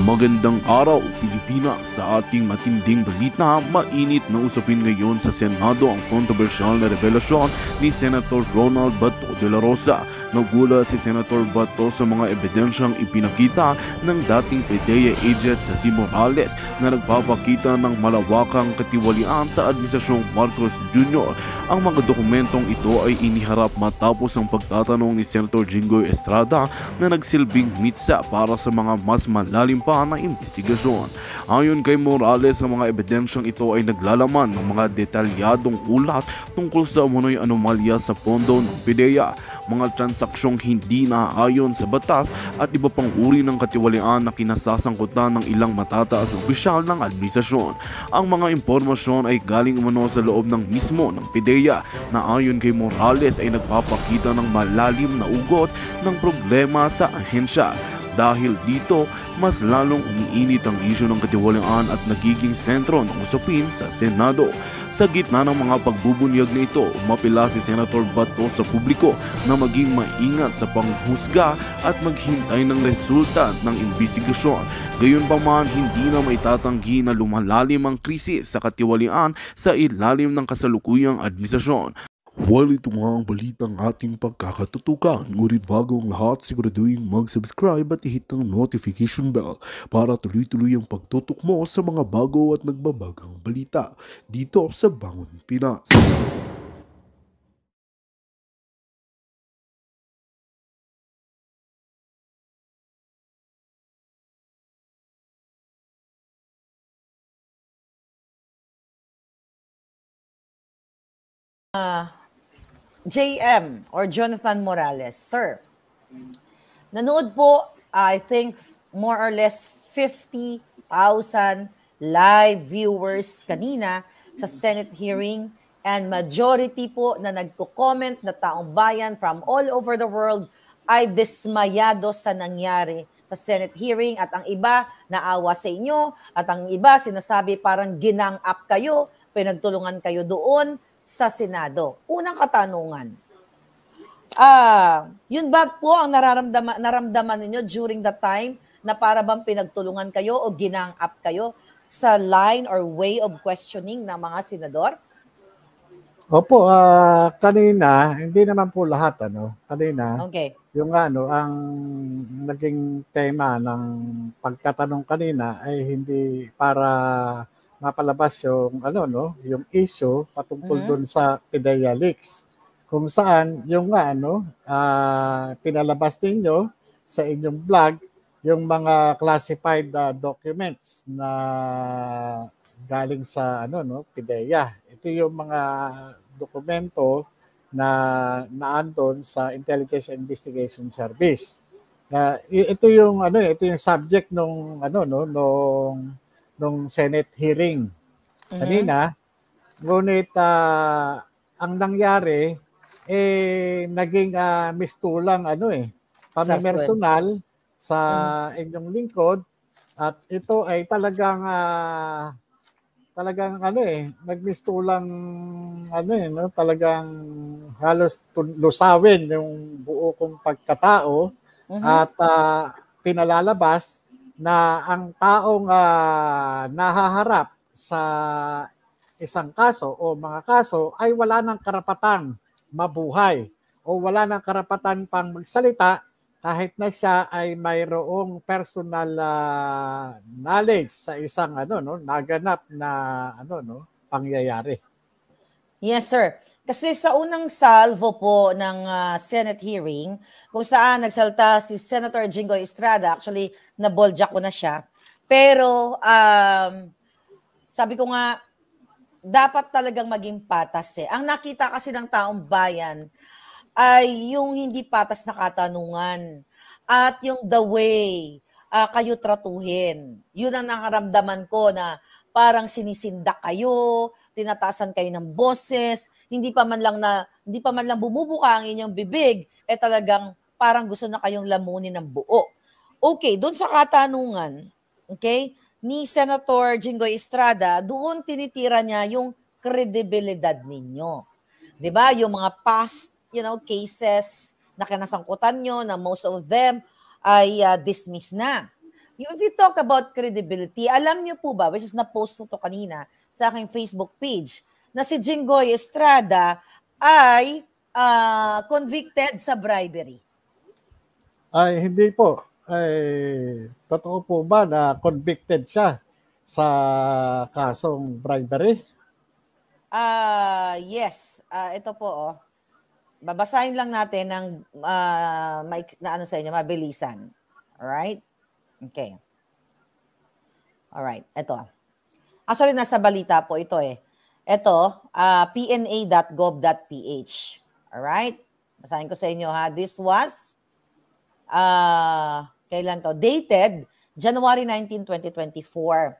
Magandang araw Pilipinas sa ating matinding balita. Mainit na usapin ngayon sa Senado ang kontrobersyal na revelasyon ni Senator Ronald Bato de la Rosa. Nagula si Senator Bato sa mga ebidensyang ipinakita ng dating PDEA agent na si Morales na nagpapakita ng malawakang katiwalian sa Administrasyong Marcos Jr. Ang mga dokumentong ito ay iniharap matapos ang pagtatanong ni Senator Jingoy Estrada na nagsilbing mitsa para sa mga mas malalim pa ng imbestigasyon. Ayon kay Morales, ang mga ebidensyang ito ay naglalaman ng mga detalyadong ulat tungkol sa umunoy anomalya sa pondo ng PDEA, mga transaksyong hindi naaayon sa batas at iba pang uri ng katiwalian na kinasasangkutan ng ilang matataas na opisyal ng administrasyon. Ang mga impormasyon ay galing umano sa loob ng mismo ng PDEA na ayon kay Morales ay nagpapakita ng malalim na ugot ng problema sa ahensya. Dahil dito, mas lalong umiinit ang isyo ng katiwalaan at nagiging sentro ng usapin sa Senado. Sa gitna ng mga pagbubunyag na ito, umapila si Senator Bato sa publiko na maging maingat sa panghusga at maghintay ng resulta ng investigasyon. Gayunpaman, hindi na maitatanggi na lumalalim ang krisis sa katiwalian sa ilalim ng kasalukuyang administrasyon. Well, ito nga ang balitang ating pagkakatutukan. Ngunit bago ang lahat, siguraduhin mag-subscribe at hit ang notification bell para tuloy-tuloy ang pagtutok mo sa mga bago at nagbabagang balita dito sa Bangon Pinas. Uh, JM or Jonathan Morales, sir. Nanood po, I think, more or less 50,000 live viewers kanina sa Senate hearing and majority po na nagko-comment na taong bayan from all over the world ay dismayado sa nangyari sa Senate hearing at ang iba naawa sa inyo at ang iba sinasabi parang ginang up kayo, pinagtulungan kayo doon sa Senado. Unang katanungan. Ah, uh, yun ba po ang nararamdaman nararamdaman niyo during the time na para bang pinagtulungan kayo o ginang up kayo sa line or way of questioning ng mga senador? Opo, uh, kanina, hindi naman po lahat ano. Kanina. Okay. Yung ano, ang naging tema ng pagkatanong kanina ay hindi para napalabas yung ano no, yung issue patungkol mm-hmm. doon sa Pideya Leaks kung saan yung ano, uh, pinalabas ninyo sa inyong blog yung mga classified uh, documents na galing sa ano no, Pideya Ito yung mga dokumento na naandon sa Intelligence Investigation Service. Na uh, ito yung ano, ito yung subject nung ano no, nung nung Senate hearing mm-hmm. Ngunit uh, ang nangyari eh naging uh, mistulang ano eh pamimersonal sa mm-hmm. inyong lingkod at ito ay talagang uh, talagang ano eh nagmistulang ano eh no talagang halos lusawin yung buo kong pagkatao mm-hmm. at uh, pinalalabas na ang taong uh, nahaharap sa isang kaso o mga kaso ay wala ng karapatang mabuhay o wala ng karapatan pang magsalita kahit na siya ay mayroong personal uh, knowledge sa isang ano no naganap na ano no pangyayari. Yes sir. Kasi sa unang salvo po ng uh, Senate hearing, kung saan nagsalta si Senator Jingoy Estrada, actually, naboljak ko na siya. Pero, um, sabi ko nga, dapat talagang maging patas eh. Ang nakita kasi ng taong bayan ay yung hindi patas na katanungan at yung the way uh, kayo tratuhin. Yun ang nakaramdaman ko na parang sinisindak kayo, tinatasan kayo ng boses, hindi pa man lang na hindi pa man lang bumubuka ang inyong bibig, eh talagang parang gusto na kayong lamunin ng buo. Okay, doon sa katanungan, okay, ni Senator Jinggoy Estrada, doon tinitira niya yung kredibilidad ninyo. 'Di ba? Yung mga past, you know, cases na kinasangkutan nyo na most of them ay uh, ah, dismissed na. If you talk about credibility, alam nyo po ba, which is na-post ko to kanina, sa aking Facebook page na si Jingoy Estrada ay uh, convicted sa bribery. Ay, hindi po. Ay, totoo po ba na convicted siya sa kasong bribery? Ah, uh, yes. Uh, ito po, oh. Babasahin lang natin ng uh, ah, na ano sa inyo, mabilisan. All right? Okay. All right. Ito. Actually, ah, nasa balita po ito eh. Ito, uh, ah, pna.gov.ph. Alright? Masahin ko sa inyo ha. This was, uh, kailan to? Dated January 19, 2024.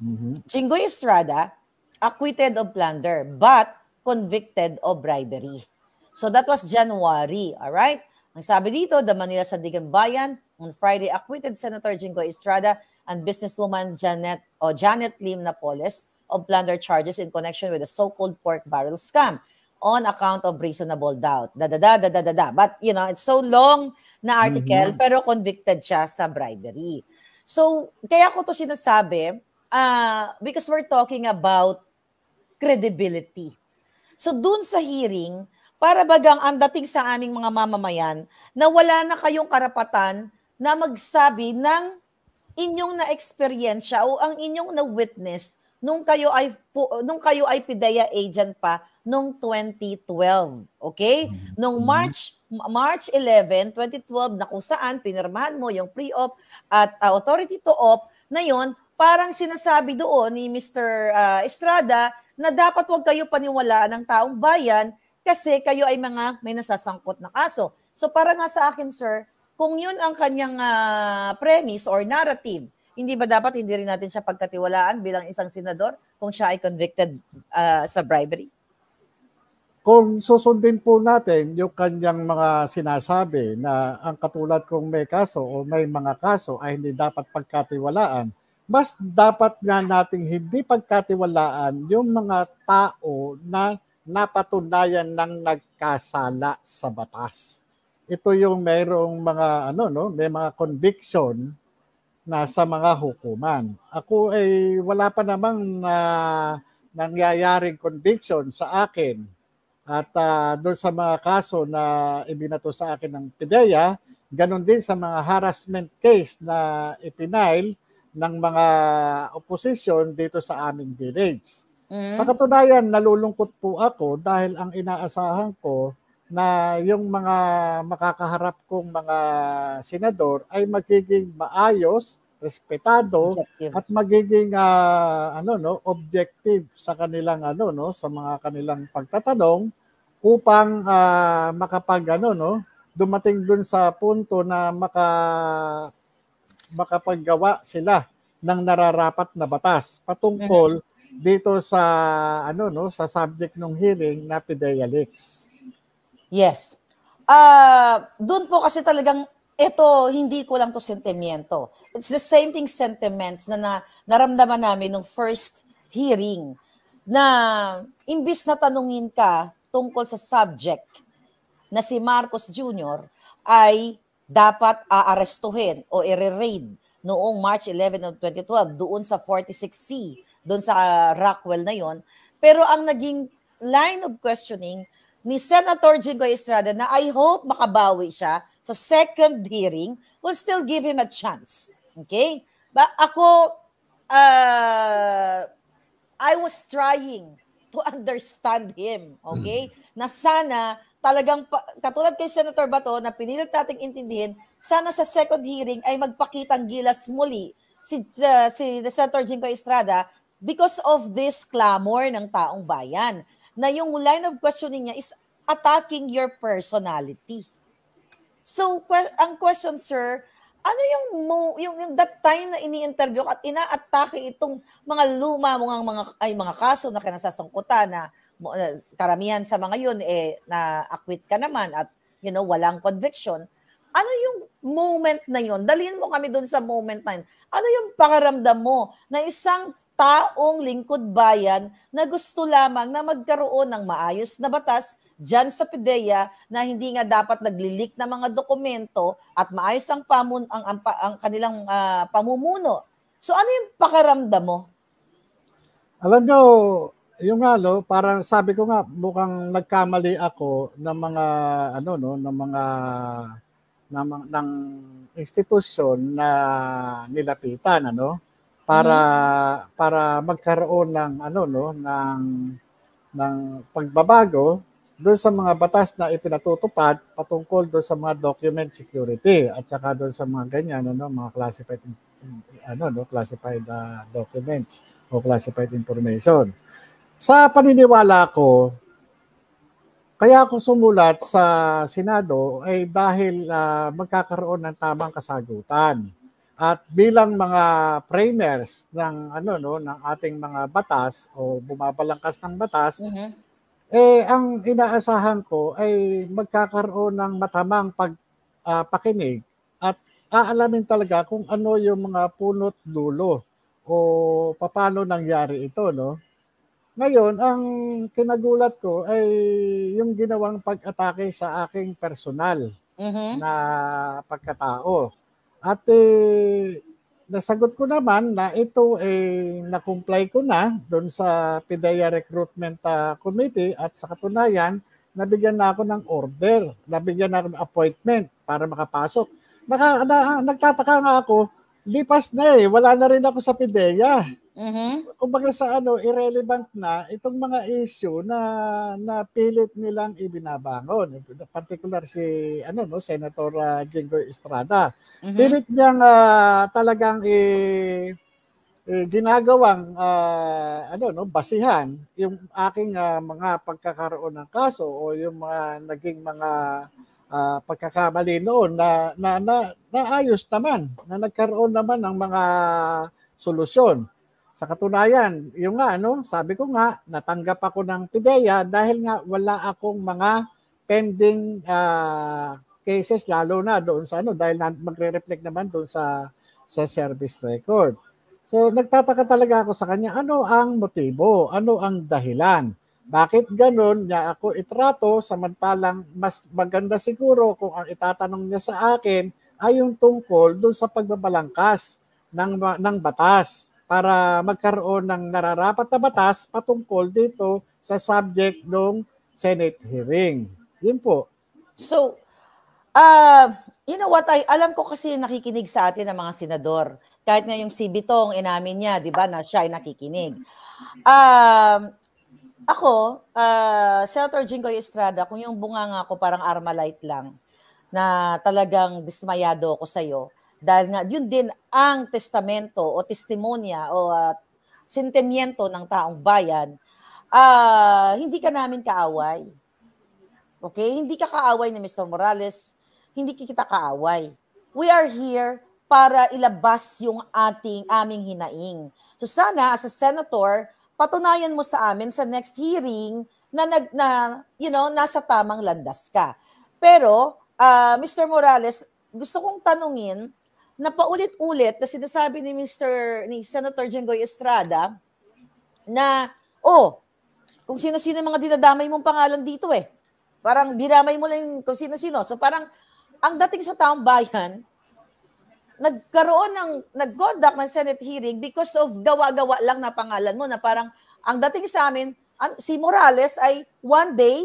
Mm-hmm. Chingoy Estrada, acquitted of plunder, but convicted of bribery. So that was January, all right? Ang sabi dito, the Manila Sandigan Bayan On Friday, acquitted Senator Jingo Estrada and businesswoman Janet o Janet Lim Napoles of plunder charges in connection with the so-called pork barrel scam on account of reasonable doubt. Da da da da da da. But you know, it's so long na article mm-hmm. pero convicted siya sa bribery. So, kaya ko to sinasabi uh, because we're talking about credibility. So, dun sa hearing, para bagang ang dating sa aming mga mamamayan na wala na kayong karapatan na magsabi ng inyong na experience o ang inyong na-witness nung kayo ay nung kayo ay PIDEA agent pa nung 2012. Okay? Mm-hmm. Nung mm-hmm. March March 11, 2012 na kung saan pinirmahan mo yung pre-op at uh, authority to op na yon parang sinasabi doon ni Mr. Uh, Estrada na dapat wag kayo paniwalaan ng taong bayan kasi kayo ay mga may nasasangkot na kaso. So para nga sa akin sir, kung yun ang kanyang uh, premise or narrative, hindi ba dapat hindi rin natin siya pagkatiwalaan bilang isang senador kung siya ay convicted uh, sa bribery? Kung susundin po natin yung kanyang mga sinasabi na ang katulad kung may kaso o may mga kaso ay hindi dapat pagkatiwalaan, mas dapat nga nating hindi pagkatiwalaan yung mga tao na napatunayan ng nagkasala sa batas ito yung mayroong mga ano no, may mga conviction na sa mga hukuman. Ako ay wala pa namang na nangyayaring conviction sa akin at uh, doon sa mga kaso na ibinato sa akin ng PIDEA, ganun din sa mga harassment case na ipinail ng mga opposition dito sa aming village. Mm. Sa katunayan, nalulungkot po ako dahil ang inaasahan ko na yung mga makakaharap kong mga senador ay magiging maayos, respetado objective. at magiging uh, ano no, objective sa kanilang ano no, sa mga kanilang pagtatanong upang uh, makapag ano no, dumating dun sa punto na maka makapaggawa sila ng nararapat na batas patungkol mm-hmm. dito sa ano no sa subject ng hearing na Pidea Yes. Uh, ah, doon po kasi talagang ito, hindi ko lang to sentimiento. It's the same thing sentiments na, na naramdaman namin nung first hearing na imbis na tanungin ka tungkol sa subject na si Marcos Jr. ay dapat aarestuhin o i-raid noong March 11 of 2012 doon sa 46C, doon sa Rockwell na yon. Pero ang naging line of questioning ni Senator Jinggoy Estrada na I hope makabawi siya sa second hearing will still give him a chance. Okay? Ba ako uh, I was trying to understand him, okay? Mm. Na sana talagang katulad kay Senator Bato na pinilit nating intindihin, sana sa second hearing ay magpakitang gilas muli si uh, si Senator Jinko Estrada because of this clamor ng taong bayan na yung line of questioning niya is attacking your personality. So, well, ang question, sir, ano yung, mo, yung, yung that time na ini-interview at ina-atake itong mga luma mo mga, mga, ay, mga kaso na kinasasangkutan na karamihan sa mga yun, eh, na acquit ka naman at, you know, walang conviction. Ano yung moment na yun? Dalhin mo kami doon sa moment na yun. Ano yung pakaramdam mo na isang taong lingkod bayan na gusto lamang na magkaroon ng maayos na batas dyan sa PDEA na hindi nga dapat naglilik ng mga dokumento at maayos ang, pamun, ang, ang, ang kanilang uh, pamumuno. So ano yung pakaramdam mo? Alam nyo, yung nga no, parang sabi ko nga mukhang nagkamali ako ng mga ano no, ng mga ng, ng institusyon na nilapitan ano para mm. para magkaroon ng ano no ng ng pagbabago doon sa mga batas na ipinatutupad patungkol doon sa mga document security at saka doon sa mga ganyan ano mga classified ano no classified uh, documents o classified information. Sa paniniwala ko kaya ako sumulat sa Senado ay dahil uh, magkakaroon ng tamang kasagutan at bilang mga framers ng ano no ng ating mga batas o bumabalangkas ng batas, mm-hmm. eh ang inaasahan ko ay magkakaroon ng matamang pag uh, pakinig at aalamin talaga kung ano yung mga punot dulo o paano nangyari ito no. Ngayon, ang kinagulat ko ay yung ginawang pag-atake sa aking personal mm-hmm. na pagkatao at eh, nasagot ko naman na ito eh na-comply ko na doon sa PIDEA Recruitment uh, Committee at sa katunayan, nabigyan na ako ng order, nabigyan na ako ng appointment para makapasok. Naka, na, nagtataka nga ako, lipas na eh. Wala na rin ako sa PIDEA. Mm-hmm. Kumbaga sa ano, irrelevant na itong mga issue na napilit nilang ibinabangon. Particular si ano no, Senator uh, ah, Jingo Estrada. Mm-hmm. Pilit niyang uh, talagang i eh, eh, ginagawang uh, ano no basihan yung aking uh, mga pagkakaroon ng kaso o yung mga naging mga uh, pagkakamali noon na, na, na naayos naman, na nagkaroon naman ng mga solusyon. Sa katunayan, yung nga, ano, sabi ko nga, natanggap ako ng PIDEA dahil nga wala akong mga pending uh, cases lalo na doon sa ano dahil magre-reflect naman doon sa sa service record. So nagtataka talaga ako sa kanya, ano ang motibo? Ano ang dahilan? Bakit ganun niya ako itrato samantalang mas maganda siguro kung ang itatanong niya sa akin ay yung tungkol doon sa pagbabalangkas ng, ng batas para magkaroon ng nararapat na batas patungkol dito sa subject ng Senate hearing. Yun po. So, uh, you know what, I, alam ko kasi nakikinig sa atin ang mga senador. Kahit na yung si Bitong, inamin niya, di ba, na siya ay nakikinig. Um, uh, ako, uh, Senator Jinggoy Estrada, kung yung bunga nga ko parang Armalite lang, na talagang dismayado ako sa iyo dahil nga yun din ang testamento o testimonya o uh, sentimiento ng taong bayan, uh, hindi ka namin kaaway. Okay? Hindi ka kaaway ni Mr. Morales, hindi kita kaaway. We are here para ilabas yung ating aming hinaing. So sana as a senator, patunayan mo sa amin sa next hearing na nag na you know nasa tamang landas ka. Pero uh, ah, Mr. Morales, gusto kong tanungin na paulit-ulit na sinasabi ni Mr. ni Senator Jenggoy Estrada na oh, kung sino-sino mga dinadamay mong pangalan dito eh. Parang dinamay mo lang kung sino-sino. So parang ang dating sa taong bayan, nagkaroon ng nag-conduct ng Senate hearing because of gawa-gawa lang na pangalan mo na parang ang dating sa amin si Morales ay one day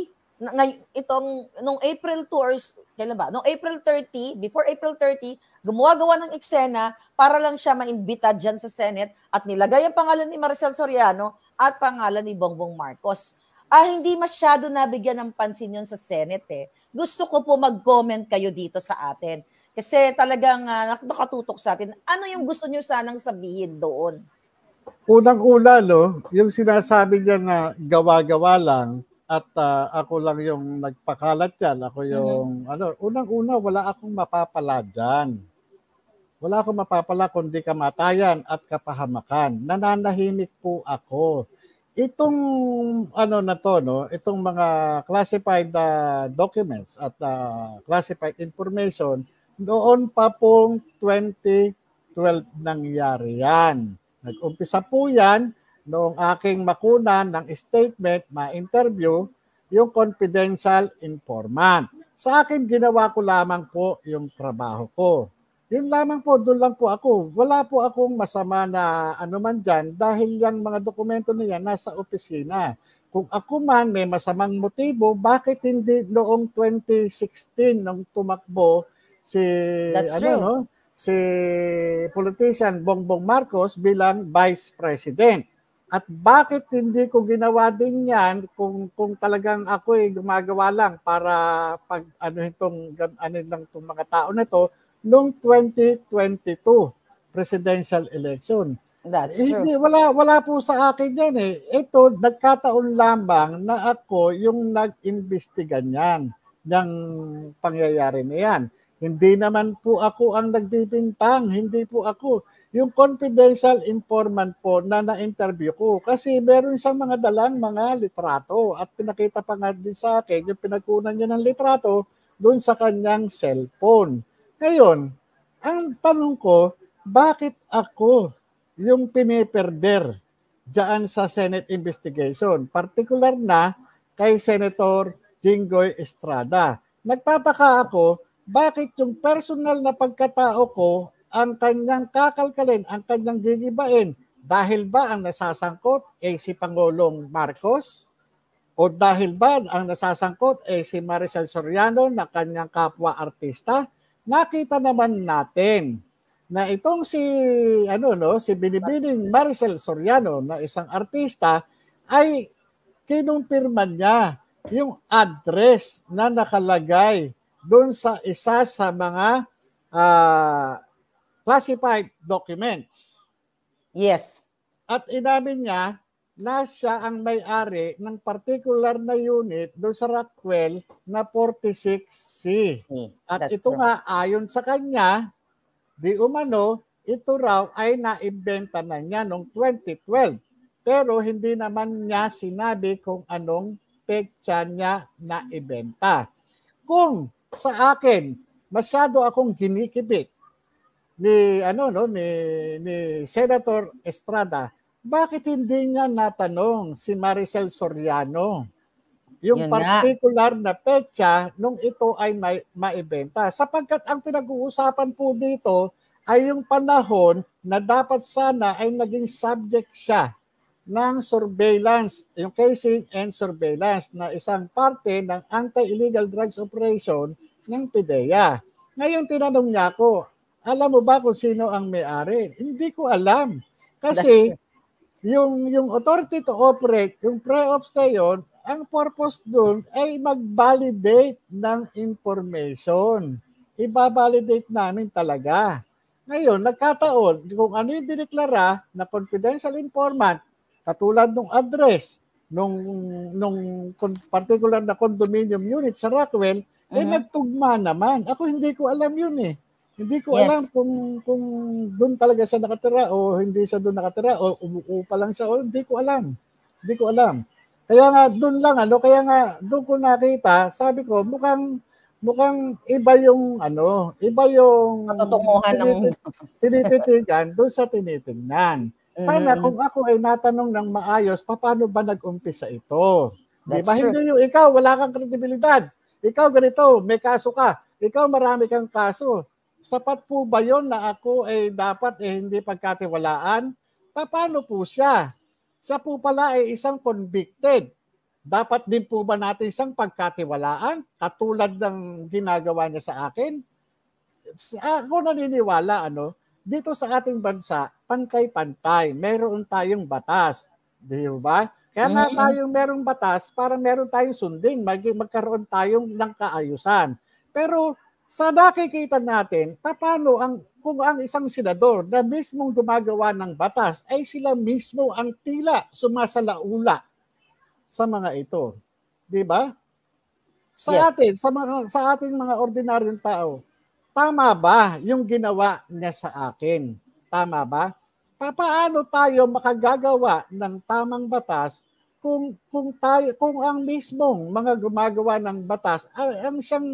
itong nung April 2 or kailan ba? Nung April 30, before April 30, gumawa-gawa ng eksena para lang siya maimbita diyan sa Senate at nilagay ang pangalan ni Maricel Soriano at pangalan ni Bongbong Marcos. Ah, hindi masyado nabigyan ng pansin yon sa Senate eh. Gusto ko po mag-comment kayo dito sa atin kasi talagang uh, nakatutok sa atin. Ano yung gusto nyo sanang sabihin doon? Unang-una, no, yung sinasabi niya na gawa-gawa lang at uh, ako lang yung nagpakalat yan. Ako mhm. yung, mm-hmm. ano, unang-una, wala akong mapapala dyan. Wala akong mapapala kundi kamatayan at kapahamakan. Nananahimik po ako. Itong ano na to, no, itong mga classified uh, documents at uh, classified information, noon pa pong 2012 nangyari yan. Nag-umpisa po yan noong aking makunan ng statement, ma-interview, yung confidential informant. Sa akin, ginawa ko lamang po yung trabaho ko. Yun lamang po, doon lang po ako. Wala po akong masama na anuman dyan dahil yung mga dokumento na yan nasa opisina. Kung ako man may masamang motibo, bakit hindi noong 2016 nung tumakbo si That's ano true. no? si politician Bongbong Marcos bilang vice president. At bakit hindi ko ginawa din 'yan kung kung talagang ako ay gumagawa lang para pag ano itong ano lang itong mga tao na to noong 2022 presidential election. That's eh, true. Hindi, wala, wala po sa akin yan eh. Ito, nagkataon lamang na ako yung nag-imbestiga niyan, ng pangyayari na yan. Hindi naman po ako ang nagbibintang, hindi po ako. Yung confidential informant po na na-interview ko kasi meron siyang mga dalang mga litrato at pinakita pa nga din sa akin yung pinagkunan niya ng litrato doon sa kanyang cellphone. Ngayon, ang tanong ko, bakit ako yung piniperder dyan sa Senate investigation, particular na kay Senator Jinggoy Estrada. Nagtataka ako bakit yung personal na pagkatao ko ang kanyang kakalkalin, ang kanyang gigibain? Dahil ba ang nasasangkot ay eh, si Pangulong Marcos? O dahil ba ang nasasangkot ay eh, si Maricel Soriano na kanyang kapwa artista? Nakita naman natin na itong si ano no si Binibining Maricel Soriano na isang artista ay kinumpirma niya yung address na nakalagay doon sa isa sa mga uh, classified documents. Yes. At inamin niya na siya ang may-ari ng particular na unit doon sa Rockwell na 46C. Yeah, hmm, At ito true. nga ayon sa kanya, di umano, ito raw ay naibenta na niya noong 2012. Pero hindi naman niya sinabi kung anong petsa niya naibenta. Kung sa akin, masyado akong ginikibit ni ano no ni ni Senator Estrada bakit hindi nga natanong si Maricel Soriano yung Yun particular na. na petsa nung ito ay may, maibenta sapagkat ang pinag-uusapan po dito ay yung panahon na dapat sana ay naging subject siya ng surveillance, yung casing and surveillance na isang parte ng anti-illegal drugs operation ng PDEA. Ngayon tinanong niya ako, alam mo ba kung sino ang may-ari? Hindi ko alam. Kasi yung yung authority to operate, yung pre-ops na yun, ang purpose doon ay mag-validate ng information. Iba-validate namin talaga. Ngayon, nagkataon, kung ano yung dineklara na confidential informant, Katulad ng address nung nung particular na condominium unit sa Rockwell, mm-hmm. eh mhm. nagtugma naman. Ako hindi ko alam yun eh. Hindi ko yes. alam kung kung doon talaga siya nakatira o hindi siya doon nakatira o umuupa lang siya o hindi ko alam. Hindi ko alam. Kaya nga doon lang ano, kaya nga doon ko nakita, sabi ko mukhang mukhang iba yung ano, iba yung katotohanan ng tinititigan doon sa tinitingnan. Sana mm kung ako ay natanong ng maayos, paano ba nag-umpisa ito? Di ba? Hindi yung ikaw, wala kang kredibilidad. Ikaw ganito, may kaso ka. Ikaw marami kang kaso. Sapat po ba yon na ako ay dapat eh hindi pagkatiwalaan? Paano po siya? Siya po pala ay isang convicted. Dapat din po ba natin isang pagkatiwalaan? Katulad ng ginagawa niya sa akin? Ako naniniwala, ano, dito sa ating bansa, pantay-pantay. Meron tayong batas. Di ba? Kaya nga mm-hmm. tayong merong batas para meron tayong sundin, mag- magkaroon tayong ng kaayusan. Pero sa nakikita natin, paano ang kung ang isang senador na mismong gumagawa ng batas ay sila mismo ang tila sumasalaula sa mga ito. 'Di ba? Sa yes. atin, sa mga sa ating mga ordinaryong tao, tama ba yung ginawa niya sa akin? Tama ba? paano tayo makagagawa ng tamang batas kung kung tayo kung ang mismong mga gumagawa ng batas ay ang siyang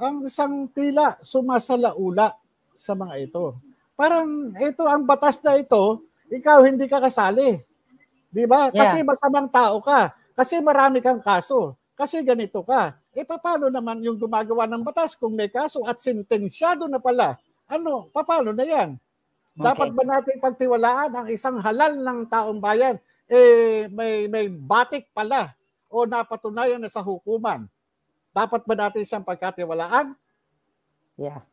ang isang tila sumasalaula sa mga ito. Parang ito ang batas na ito, ikaw hindi ka kasali. 'Di ba? Yeah. Kasi masamang tao ka, kasi marami kang kaso, kasi ganito ka. E paano naman yung gumagawa ng batas kung may kaso at sentensyado na pala? Ano, paano na 'yan? Okay. Dapat ba natin pagtiwalaan ang isang halal ng taong bayan? Eh, may, may batik pala o napatunayan na sa hukuman. Dapat ba natin siyang pagkatiwalaan? Yeah.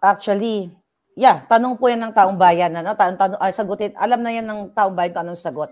Actually, yeah, tanong po yan ng taong bayan. Ano? Tanong, tanong, uh, ah, sagutin, alam na yan ng taong bayan kung anong sagot.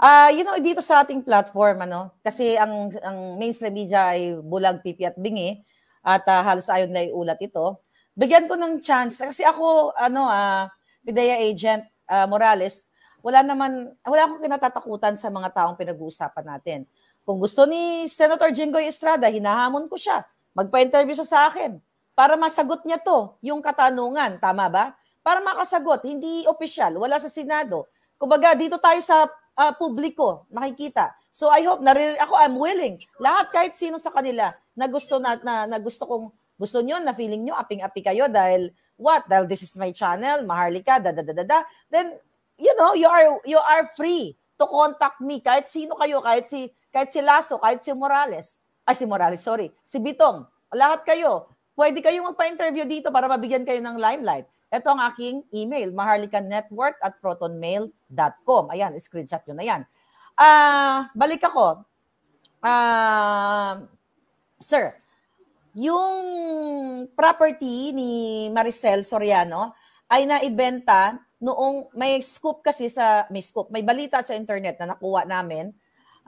Uh, you know, dito sa ating platform, ano, kasi ang, ang mainstream media ay bulag, pipi at bingi, at uh, halos ayon na iulat ito bigyan ko ng chance kasi ako ano ah uh, Bidaya agent uh, Morales, wala naman wala akong kinatatakutan sa mga taong pinag-uusapan natin. Kung gusto ni Senator Jinggoy Estrada, hinahamon ko siya. Magpa-interview siya sa akin para masagot niya to, yung katanungan, tama ba? Para makasagot, hindi opisyal, wala sa Senado. Kumbaga, dito tayo sa uh, publiko, makikita. So I hope, narir- ako I'm willing, lahat kahit sino sa kanila na gusto na, na, na gusto kong gusto nyo na feeling nyo aping-api kayo dahil what? Dahil this is my channel, Maharlika, da da da da da. Then you know, you are you are free to contact me kahit sino kayo, kahit si kahit si Lasso, kahit si Morales. Ay si Morales, sorry. Si Bitong. Lahat kayo. Pwede kayong magpa-interview dito para mabigyan kayo ng limelight. Ito ang aking email, maharlikanetwork at protonmail.com. Ayan, screenshot nyo na yan. Uh, balik ako. Uh, sir, yung property ni Maricel Soriano ay naibenta noong may scoop kasi sa may scoop, may balita sa internet na nakuha namin,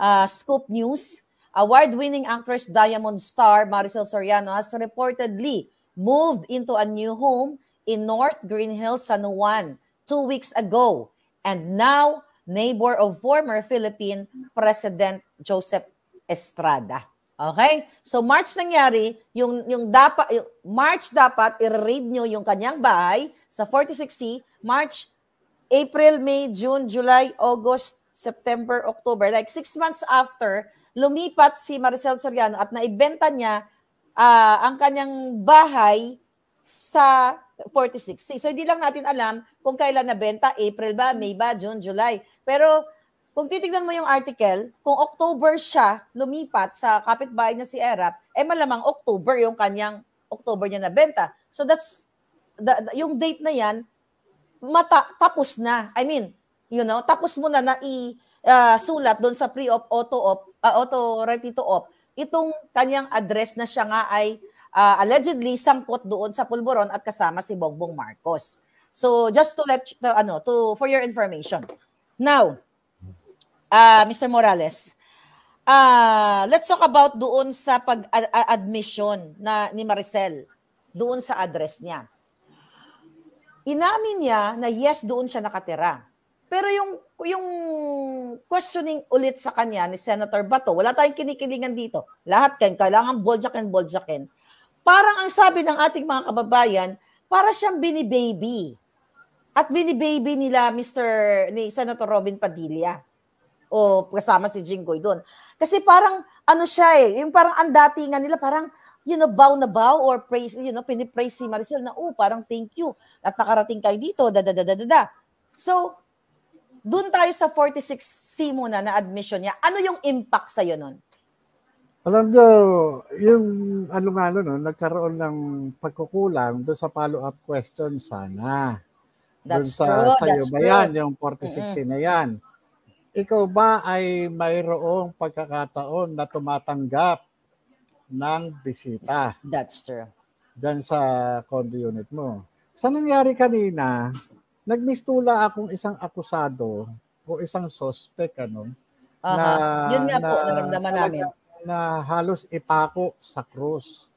uh, Scoop News, award-winning actress Diamond Star Maricel Soriano has reportedly moved into a new home in North Green Hills, San Juan, two weeks ago, and now neighbor of former Philippine President Joseph Estrada. Okay? So March nangyari, yung yung dapat March dapat i-read nyo yung kanyang bahay sa 46C, March, April, May, June, July, August, September, October. Like six months after, lumipat si Maricel Soriano at naibenta niya uh, ang kanyang bahay sa 46C. So hindi lang natin alam kung kailan nabenta, April ba, May ba, June, July. Pero kung titignan mo yung article, kung October siya lumipat sa kapitbahay na si Erap, eh malamang October yung kanyang October niya na benta. So that's the, the, yung date na yan, mata, tapos na. I mean, you know, tapos mo na na i uh, sulat doon sa pre-op auto-op uh, ah, auto ready to op itong kanyang address na siya nga ay uh, allegedly sangkot doon sa pulburon at kasama si Bongbong Marcos. So just to let uh, ano to for your information. Now, uh, ah, Mr. Morales, uh, let's talk about doon sa pag-admission na ni Maricel doon sa address niya. Inamin niya na yes, doon siya nakatira. Pero yung yung questioning ulit sa kanya ni Senator Bato, wala tayong kinikilingan dito. Lahat kayo, kailangan boljakin boljakin. Parang ang sabi ng ating mga kababayan, para siyang binibaby. At binibaby nila Mr. ni Senator Robin Padilla o kasama si Jinggoy doon. Kasi parang ano siya eh, yung parang ang datingan nila parang you know, bow na bow or praise, you know, pinipraise si Maricel na, oh, parang thank you. At nakarating kayo dito, da da da da da. So, doon tayo sa 46C muna na admission niya. Ano yung impact sa iyo noon? Alam nyo, yung ano nga ano, no, nagkaroon ng pagkukulang doon sa follow-up question sana. Doon sa, true. sa That's iyo ba yan, yung 46C mm-hmm. na yan ikaw ba ay mayroong pagkakataon na tumatanggap ng bisita? That's true. Diyan sa condo unit mo. Sa nangyari kanina, nagmistula akong isang akusado o isang suspect ano uh-huh. na yun nga na, po naramdaman na, namin na halos ipako sa krus.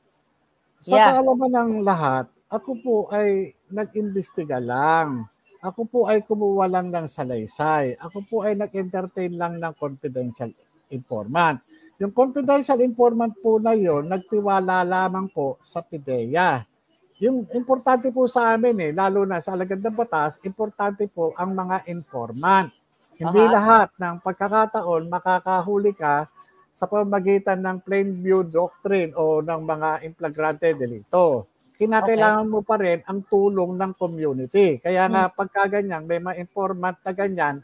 Sa yeah. kaalaman ng lahat, ako po ay nag-imbestiga lang ako po ay kumuha lang ng salaysay. Ako po ay nag-entertain lang ng confidential informant. Yung confidential informant po na yon, nagtiwala lamang po sa PIDEA. Yung importante po sa amin eh, lalo na sa alagad ng batas, importante po ang mga informant. Hindi Aha. lahat ng pagkakataon makakahuli ka sa pamagitan ng plain view doctrine o ng mga implagrante delito kinakailangan okay. mo pa rin ang tulong ng community. Kaya nga hmm. pagka ganyan, may ma-informant na ganyan,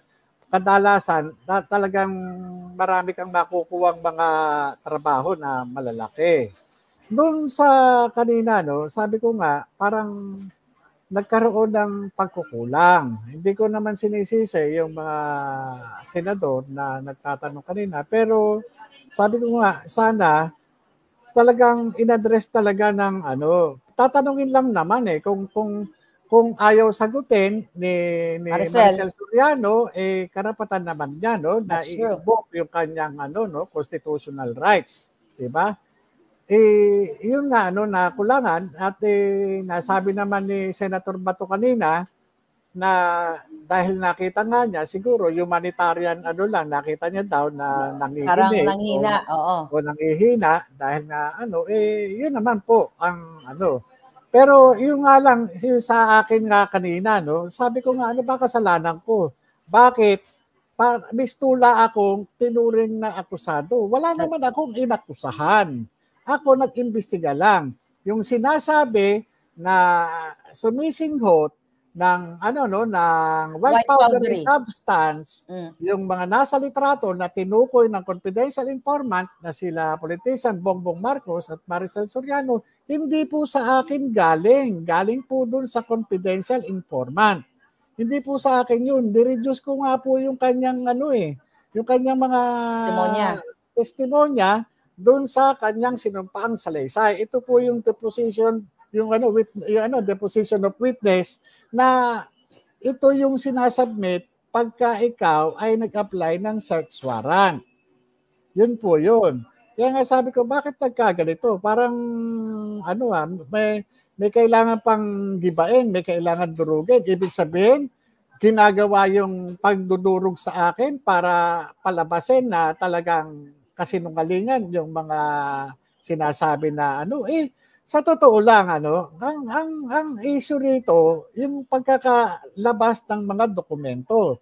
kadalasan ta- talagang marami kang makukuha ang mga trabaho na malalaki. Noon sa kanina, no, sabi ko nga, parang nagkaroon ng pagkukulang. Hindi ko naman sinisisi yung mga senador na nagtatanong kanina, pero sabi ko nga, sana talagang inaddress talaga ng ano tatanungin lang naman eh kung kung kung ayaw sagutin ni, ni Maricel. Maricel Soriano, eh karapatan naman niya no na invoke yung kanyang ano no constitutional rights, 'di ba? Eh yun nga ano na kulangan at eh, nasabi naman ni Senator Bato kanina na dahil nakita na niya siguro humanitarian ano lang nakita niya daw na nanghihina nanghina o, oo o nanghihina dahil na ano eh yun naman po ang ano pero yung nga lang sa akin nga kanina no sabi ko nga ano ba kasalanan ko bakit pa, mistula akong tinuring na akusado wala naman akong inakusahan ako nag-imbestiga lang yung sinasabi na sumisinghot ng ano no ng white, white powdery, powdery substance mm. yung mga nasa litrato na tinukoy ng confidential informant na sila politician Bongbong Marcos at Maricel Soriano hindi po sa akin galing galing po dun sa confidential informant hindi po sa akin yun direduce ko nga po yung kanyang ano eh yung kanyang mga testimonya testimonya doon sa kanyang sinumpaang salaysay ito po yung deposition yung ano with, yung ano deposition of witness na ito yung sinasubmit pagka ikaw ay nag-apply ng search warrant. Yun po yun. Kaya nga sabi ko, bakit nagkaganito? Parang, ano ha, ah, may, may kailangan pang gibain, may kailangan durugin. Ibig sabihin, ginagawa yung pagdudurog sa akin para palabasin na talagang kasinungalingan yung mga sinasabi na ano eh sa totoo lang ano, ang ang ang issue rito yung pagkakalabas ng mga dokumento.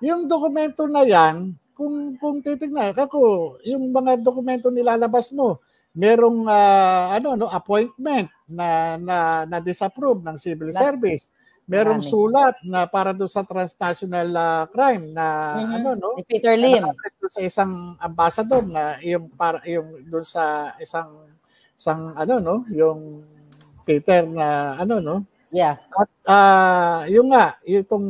Yung dokumento na 'yan, kung kung titingnan ako, yung mga dokumento nilalabas mo, merong uh, ano no appointment na na na disapprove ng civil Lami. service. Merong Lami. sulat na para doon sa transnational uh, crime na mm-hmm. ano no. Peter Lim. Sa isang ambassador na yung para yung doon sa isang sang ano no, yung cater na ano no. Yeah. At uh, ah, yung nga, itong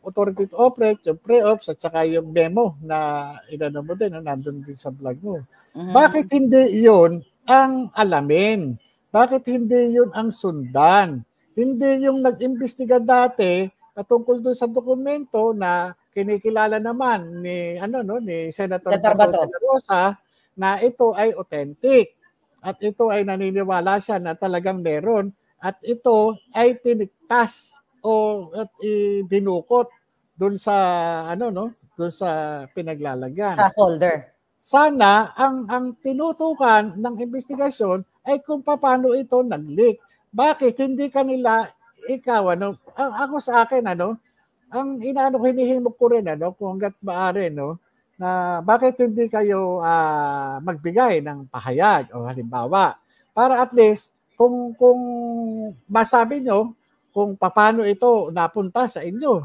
authority to operate, yung pre-ops at saka yung memo na inano mo din, no, nandun din sa vlog mo. Mm-hmm. Bakit hindi yun ang alamin? Bakit hindi yun ang sundan? Hindi yung nag-imbestiga dati patungkol doon sa dokumento na kinikilala naman ni ano no ni Senator Rosa na ito ay authentic. At ito ay naniniwala siya na talagang meron. At ito ay piniktas o at dinukot doon sa ano no, doon sa pinaglalagyan. Sa folder. Sana ang ang tinutukan ng investigasyon ay kung paano ito nag-leak. Bakit hindi kanila ikaw ano, ang, ako sa akin ano, ang inaano hinihimok ko rin ano, kung hangga't maaari no, na bakit hindi kayo uh, magbigay ng pahayag o halimbawa para at least kung kung masabi nyo kung paano ito napunta sa inyo.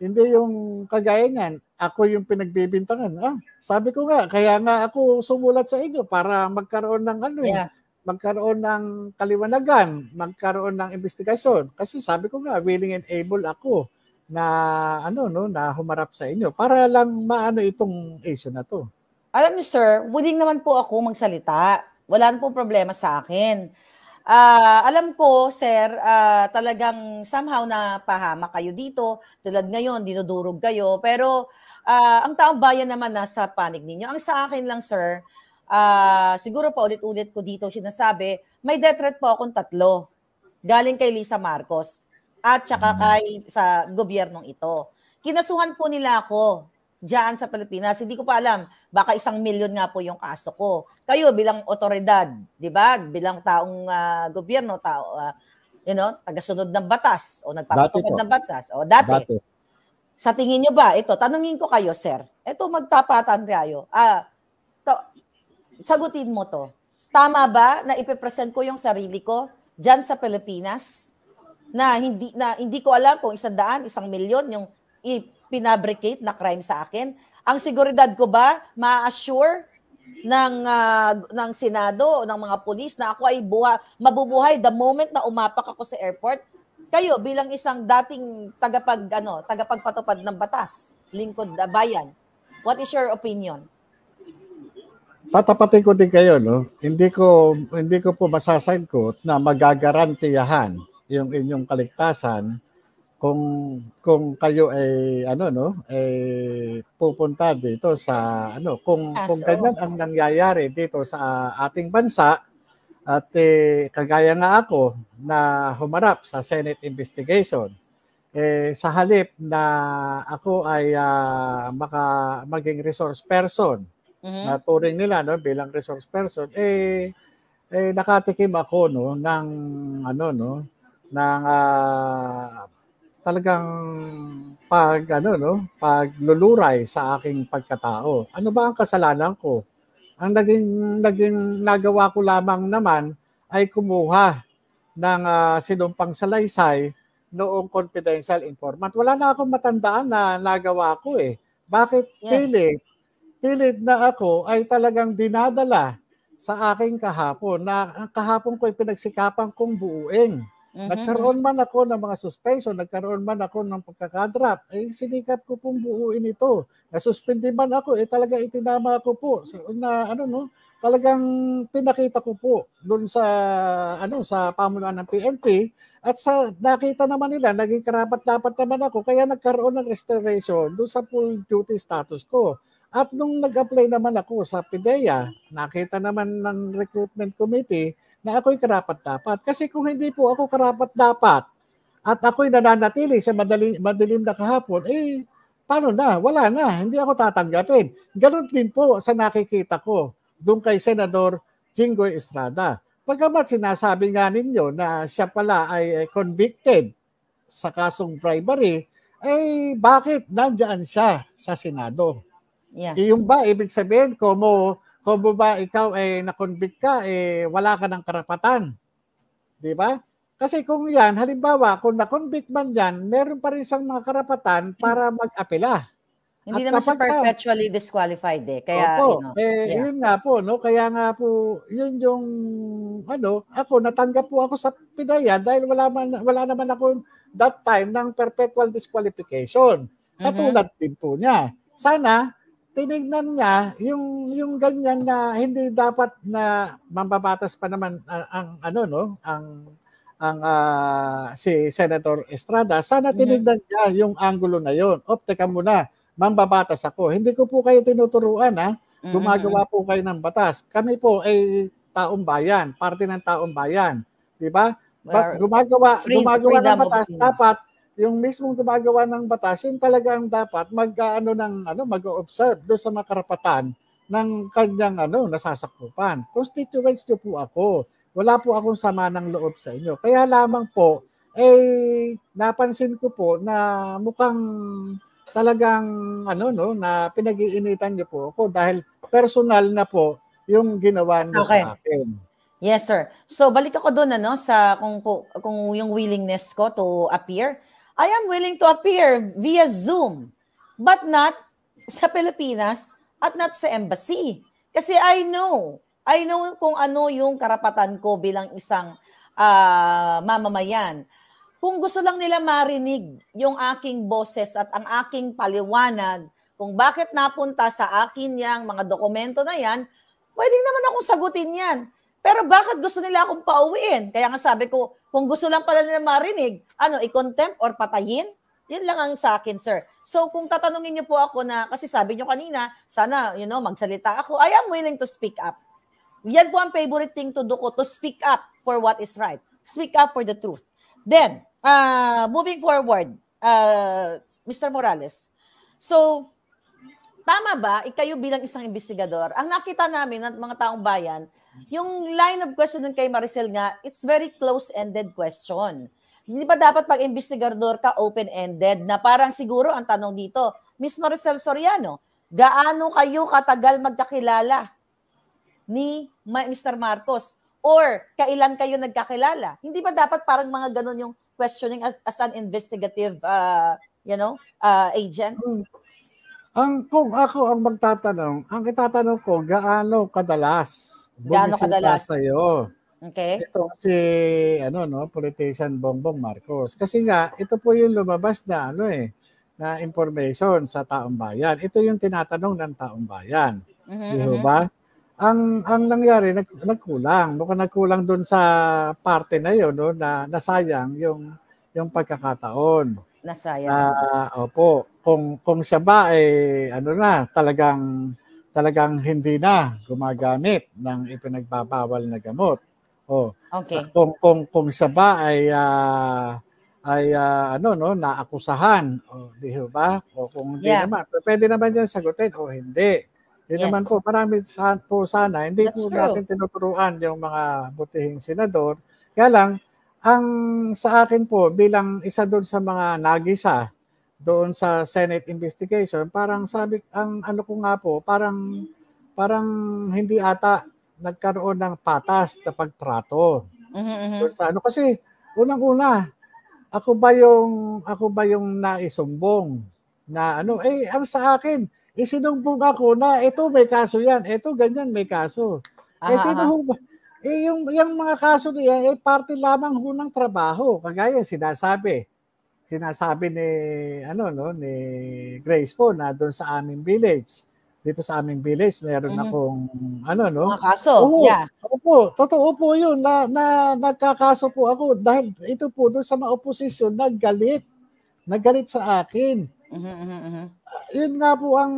Hindi yung kagaya niyan, ako yung pinagbibintangan. Ah, sabi ko nga, kaya nga ako sumulat sa inyo para magkaroon ng ano eh, yeah. eh, magkaroon ng kaliwanagan, magkaroon ng investigasyon. Kasi sabi ko nga, willing and able ako na ano no na humarap sa inyo para lang maano itong issue na to. Alam niyo sir, willing naman po ako magsalita. Wala pong problema sa akin. Uh, alam ko sir, uh, talagang somehow na pahama kayo dito. Tulad ngayon, dinudurog kayo. Pero uh, ang taong bayan naman nasa panig ninyo. Ang sa akin lang sir, uh, siguro pa ulit-ulit ko dito sinasabi, may death threat po akong tatlo. Galing kay Lisa Marcos at saka mm. kay sa gobyernong ito. Kinasuhan po nila ako diyan sa Pilipinas. Hindi ko pa alam, baka isang milyon nga po yung kaso ko. Kayo bilang otoridad, 'di ba? Bilang taong uh, gobyerno, tao uh, you know, tagasunod ng batas o nagpapatupad ng batas. O dati. dati. Sa tingin niyo ba ito? Tanungin ko kayo, sir. Ito magtapatan tayo. Ah, to, sagutin mo to. Tama ba na ipepresent ko yung sarili ko diyan sa Pilipinas? na hindi na hindi ko alam kung isang daan, isang milyon yung pinabricate na crime sa akin. Ang seguridad ko ba ma-assure ng uh, ng Senado ng mga pulis na ako ay buha, mabubuhay the moment na umapak ako sa airport? Kayo bilang isang dating tagapag ano, tagapagpatupad ng batas, lingkod na bayan. What is your opinion? Tatapatin ko din kayo no. Hindi ko hindi ko po masasangkot na magagarantiyahan yung inyong kaligtasan kung kung kayo ay ano no ay pupunta dito sa ano kung As kung ganyan ang nangyayari dito sa ating bansa at eh, kagaya nga ako na humarap sa Senate investigation eh sa halip na ako ay uh, maka maging resource person mm-hmm. na turing nila no bilang resource person eh eh nakatikim ako no ng ano no ng uh, talagang pag ano no, pagluluray sa aking pagkatao. Ano ba ang kasalanan ko? Ang naging naging nagawa ko lamang naman ay kumuha ng uh, sinumpang salaysay noong confidential informant. Wala na akong matandaan na nagawa ko eh. Bakit yes. pilit? Pilit na ako ay talagang dinadala sa aking kahapon na ang kahapon ko ay pinagsikapan kong buuin. Mm-hmm. Nagkaroon man ako ng mga suspension, nagkaroon man ako ng pagkakadrap, eh sinikap ko pong buuin ito. Nasuspindi man ako, eh talaga itinama ko po. So, na, ano no, talagang pinakita ko po doon sa ano sa pamunuan ng PNP at sa nakita naman nila naging karapat dapat naman ako kaya nagkaroon ng restoration doon sa full duty status ko. At nung nag-apply naman ako sa PIDEA, nakita naman ng recruitment committee na ako'y karapat-dapat. Kasi kung hindi po ako karapat-dapat at ako'y nananatili sa madaling, madilim na kahapon, eh, paano na? Wala na. Hindi ako tatanggapin. Ganon din po sa nakikita ko doon kay Senador Jingoy Estrada. Pagkamat sinasabi nga ninyo na siya pala ay eh, convicted sa kasong bribery, ay eh, bakit nandyan siya sa Senado? Yeah. Eh, yung ba, ibig sabihin, como kung ba ikaw ay eh, nakonvict ka, eh, wala ka ng karapatan. Di ba? Kasi kung yan, halimbawa, kung na-convict man yan, meron pa rin siyang mga karapatan para mag-apela. Hindi At naman siya perpetually sa, disqualified eh. Kaya, opo, you know, eh, yeah. yun nga po, no? Kaya nga po, yun yung, ano, ako, natanggap po ako sa Pinaya dahil wala, man, wala naman ako that time ng perpetual disqualification. Mm-hmm. Katulad mm-hmm. din po niya. Sana, tinignan niya yung yung ganyan na hindi dapat na mambabatas pa naman ang, ah, ang ano no ang ang uh, si Senator Estrada sana mm-hmm. tinignan niya yung angulo na yon op oh, teka muna mambabatas ako hindi ko po kayo tinuturuan ha mm-hmm. gumagawa po kayo ng batas kami po ay taong bayan parte ng taong bayan di ba But gumagawa gumagawa ng batas dapat yung mismong gumagawa ng batas, yung talagang dapat mag-ano ah, ng ano, mag-observe do sa makarapatan ng kanyang ano nasasakupan. Constituents niyo po ako. Wala po akong sama ng loob sa inyo. Kaya lamang po eh napansin ko po na mukhang talagang ano no na pinag-iinitan niyo po ako dahil personal na po yung ginawa niyo okay. sa akin. Yes, sir. So balik ako doon ano sa kung kung yung willingness ko to appear. I am willing to appear via Zoom, but not sa Pilipinas at not sa embassy. Kasi I know, I know kung ano yung karapatan ko bilang isang uh, mamamayan. Kung gusto lang nila marinig yung aking boses at ang aking paliwanag kung bakit napunta sa akin yang mga dokumento na yan, pwede naman akong sagutin yan. Pero bakit gusto nila akong pauwiin? Kaya nga sabi ko, kung gusto lang pala nila marinig, ano, i-contempt or patayin? Yun lang ang sa akin, sir. So kung tatanungin niyo po ako na, kasi sabi niyo kanina, sana, you know, magsalita ako, I am willing to speak up. Yan po ang favorite thing to do ko, to speak up for what is right. Speak up for the truth. Then, uh, moving forward, uh, ah, Mr. Morales, so Tama ba, ikayo bilang isang investigador, ang nakita namin ng mga taong bayan, yung line of question ng kay Maricel nga, it's very close-ended question. Hindi ba dapat pag investigador ka open-ended na parang siguro ang tanong dito, Miss Maricel Soriano, gaano kayo katagal magkakilala ni Mr. Marcos? Or kailan kayo nagkakilala? Hindi ba dapat parang mga ganun yung questioning as, as an investigative uh, you know, uh, agent? Mm. Ang kung ako ang magtatanong, ang itatanong ko gaano kadalas gaano kadalas sa iyo. Okay. Ito si ano no, politician Bongbong Marcos. Kasi nga ito po yung lumabas na ano eh na information sa taong bayan. Ito yung tinatanong ng taong bayan. Mm-hmm. Di mm-hmm. ba? ang ang nangyari nag, nagkulang mukhang nagkulang doon sa parte na yon no na nasayang yung yung pagkakataon Nasayang. Uh, ah, opo, kung kung siya ba eh ano na, talagang talagang hindi na gumagamit ng ipinagbabawal na gamot. Oh. Okay. Sa, kung kung kung siya ba ay uh, ay uh, ano no naakusahan oh, di ba? O kung hindi yeah. naman, pwede naman diyan sagutin o oh, hindi. Yun yes. naman po, marami sa, po sana, hindi That's po true. natin tinuturuan yung mga butihing senador. Kaya lang, ang sa akin po, bilang isa doon sa mga nagisa doon sa Senate investigation, parang sabi, ang ano ko nga po, parang, parang hindi ata nagkaroon ng patas na pagtrato. Mm-hmm. mm-hmm. sa ano. Kasi, unang-una, ako ba yung ako ba yung naisumbong na ano eh ang sa akin isinumbong ako na ito may kaso yan ito ganyan may kaso aha, eh ah, ah, sino aha. ba eh, yung, yung mga kaso niya ay eh, parte lamang ho ng trabaho. Kagaya sinasabi, sinasabi ni, ano, no, ni Grace po na doon sa aming village dito sa aming village, meron mm-hmm. akong ano no. Mga kaso. Oo, yeah. Opo, totoo po 'yun na, na nagkakaso po ako dahil ito po doon sa mga oposisyon naggalit. Naggalit sa akin. Mm-hmm, mm-hmm. Uh, yun nga po ang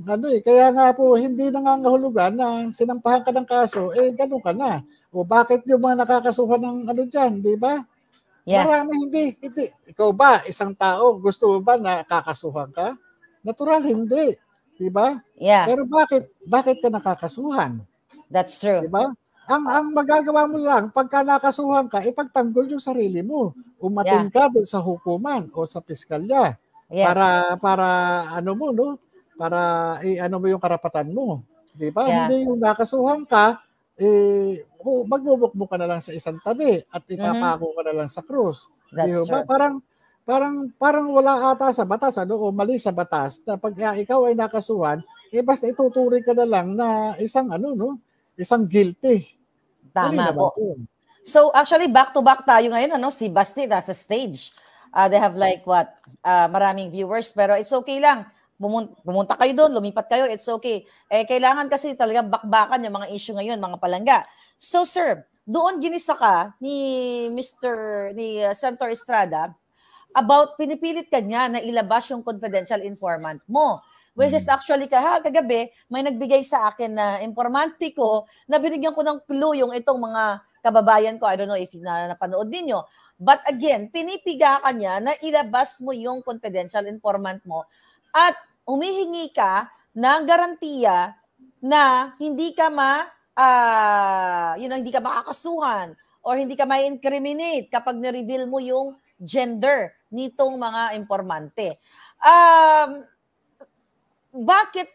ano eh, kaya nga po hindi nangangahulugan na sinampahan ka ng kaso, eh ganun ka na. O bakit yung mga nakakasuhan ng ano dyan, di ba? Yes. Marami hindi, hindi. Ikaw ba, isang tao, gusto mo ba na kakasuhan ka? Natural, hindi. Di ba? Yeah. Pero bakit, bakit ka nakakasuhan? That's true. Di ba? ang ang magagawa mo lang pagka nakasuhan ka, ipagtanggol yung sarili mo. Umating yeah. ka doon sa hukuman o sa piskalya. Yes. Para para ano mo no? Para eh, ano mo yung karapatan mo. 'Di ba? Yeah. Hindi yung nakasuhan ka eh oh, magbubukbuk ka na lang sa isang tabi at mm-hmm. ipapako mm-hmm. ka na lang sa krus. Di ba? Parang parang parang wala ata sa batas ano o mali sa batas na pag uh, ikaw ay nakasuhan, eh basta ituturing ka na lang na isang ano no, isang guilty. Tama po. po. So actually back to back tayo ngayon ano si Basti nasa stage Uh, they have like what? Uh, maraming viewers pero it's okay lang. pumunta kayo doon, lumipat kayo, it's okay. Eh, kailangan kasi talaga bakbakan yung mga issue ngayon, mga palangga. So sir, doon ginisa ka ni Mr. ni uh, Senator Estrada about pinipilit ka niya na ilabas yung confidential informant mo. Which is hmm. actually kaha, kagabi, may nagbigay sa akin na informante ko na binigyan ko ng clue yung itong mga kababayan ko. I don't know if na, napanood ninyo. But again, pinipiga ka niya na ilabas mo yung confidential informant mo at umihingi ka ng garantiya na hindi ka ma uh, yun ang hindi ka makakasuhan or hindi ka ma-incriminate kapag na-reveal mo yung gender nitong mga informante. Um, bakit,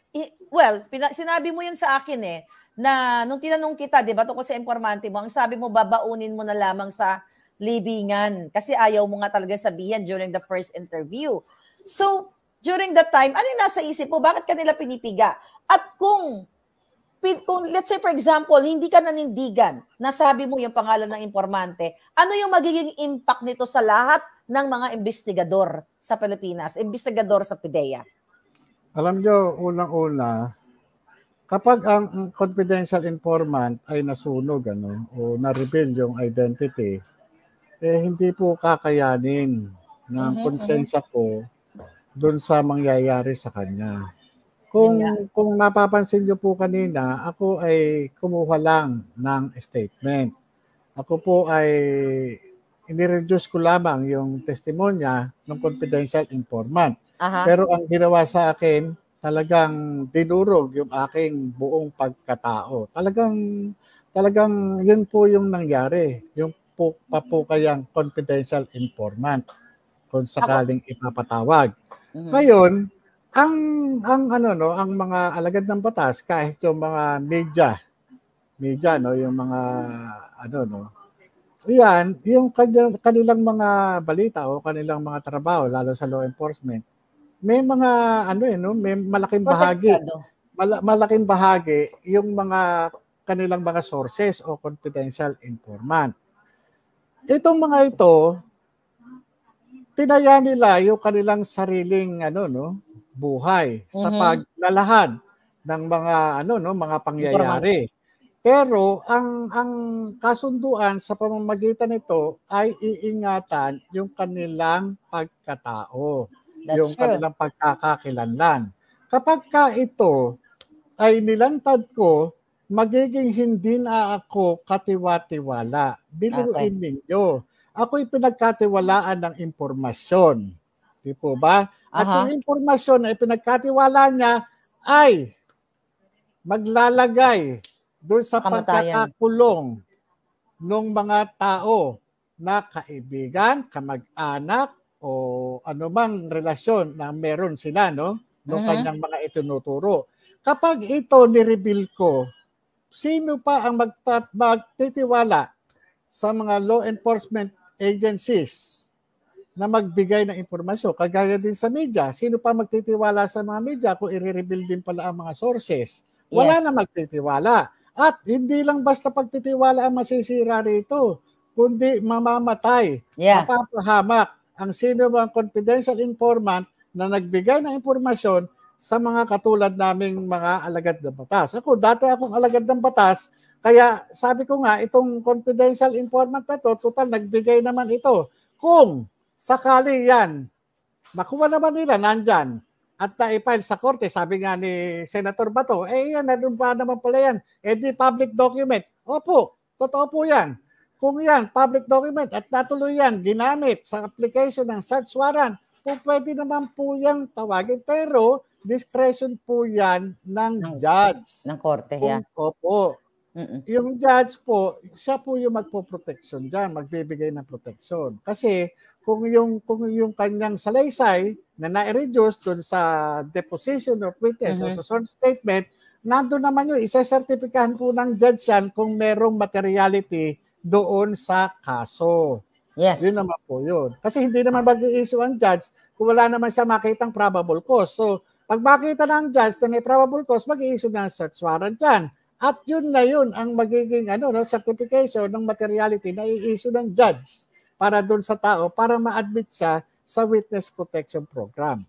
well, sinabi mo yun sa akin eh, na nung tinanong kita, di ba, tungkol sa informante mo, ang sabi mo, babaunin mo na lamang sa libingan kasi ayaw mo nga talaga sabihin during the first interview. So, during that time, ano yung nasa isip mo? Bakit kanila pinipiga? At kung, kung let's say for example, hindi ka nanindigan, nasabi mo yung pangalan ng informante, ano yung magiging impact nito sa lahat ng mga investigador sa Pilipinas, investigador sa PIDEA? Alam nyo, unang-una, kapag ang confidential informant ay nasunog ano, o na-reveal yung identity, eh hindi po kakayanin ng mm-hmm, konsensya mhm. ko doon sa mangyayari sa kanya. Kung yeah. kung mapapansin niyo po kanina, ako ay kumuha lang ng statement. Ako po ay inireduce ko lamang yung testimonya ng confidential informant. Aha. Pero ang ginawa sa akin, talagang dinurog yung aking buong pagkatao. Talagang talagang yun po yung nangyari. Yung po, pa po kayang confidential informant kung sakaling ipapatawag. Mm-hmm. Ngayon, ang ang ano no, ang mga alagad ng batas kahit yung mga media media no, yung mga ano no. Yan, yung kanilang, kanilang mga balita o kanilang mga trabaho lalo sa law enforcement, may mga ano eh no, may malaking bahagi. Mal- malaking bahagi yung mga kanilang mga sources o confidential informant. Itong mga ito, tinaya nila yung kanilang sariling ano no, buhay mm-hmm. sa mhm. paglalahad ng mga ano no, mga pangyayari. Pero ang ang kasunduan sa pamamagitan nito ay iingatan yung kanilang pagkatao, That's yung true. kanilang pagkakakilanlan. Kapag ka ito ay nilantad ko magiging hindi na ako katiwa-tiwala. Biluin okay. ninyo. Ako'y pinagkatiwalaan ng impormasyon. Di po ba? At uh-huh. yung impormasyon na pinagkatiwala niya ay maglalagay doon sa Kamatayan. pagkakakulong ng mga tao na kaibigan, kamag-anak, o anumang relasyon na meron sila, no? Noong uh-huh. Mm-hmm. kanyang mga itinuturo. Kapag ito ni-reveal ko sino pa ang magtitiwala sa mga law enforcement agencies na magbigay ng impormasyon? Kagaya din sa media, sino pa magtitiwala sa mga media kung i-reveal din pala ang mga sources? Wala yes. na magtitiwala. At hindi lang basta pagtitiwala ang masisira rito, kundi mamamatay, yeah. mapapahamak ang sino bang confidential informant na nagbigay ng impormasyon sa mga katulad naming mga alagad ng batas. Ako, dati akong alagad ng batas, kaya sabi ko nga, itong confidential informant na to, total, nagbigay naman ito. Kung sakali yan, makuha naman nila, nandyan, at na sa korte, sabi nga ni Senator Bato, eh yan, pa naman pala yan, eh di public document. Opo, totoo po yan. Kung yan, public document, at natuloy yan, ginamit sa application ng search warrant, po pwede naman po yan tawagin. Pero discretion po yan ng, ng judge. Ng korte, Kung, Opo. Mm-mm. Yung judge po, siya po yung magpo-protection diyan, magbibigay ng protection. Kasi kung yung kung yung kanyang salaysay na na-reduce doon sa deposition of witness mm-hmm. o sa sworn statement, nandoon naman yun, isa-certifikahan po ng judge yan kung merong materiality doon sa kaso. Yes. Yun naman po yun. Kasi hindi naman mag-issue ang judge kung wala naman siya makitang probable cause. So, pag makita ng judge na may probable cause, mag-issue na search warrant dyan. At yun na yun ang magiging ano, no, certification ng materiality na i-issue ng judge para doon sa tao para ma-admit siya sa witness protection program.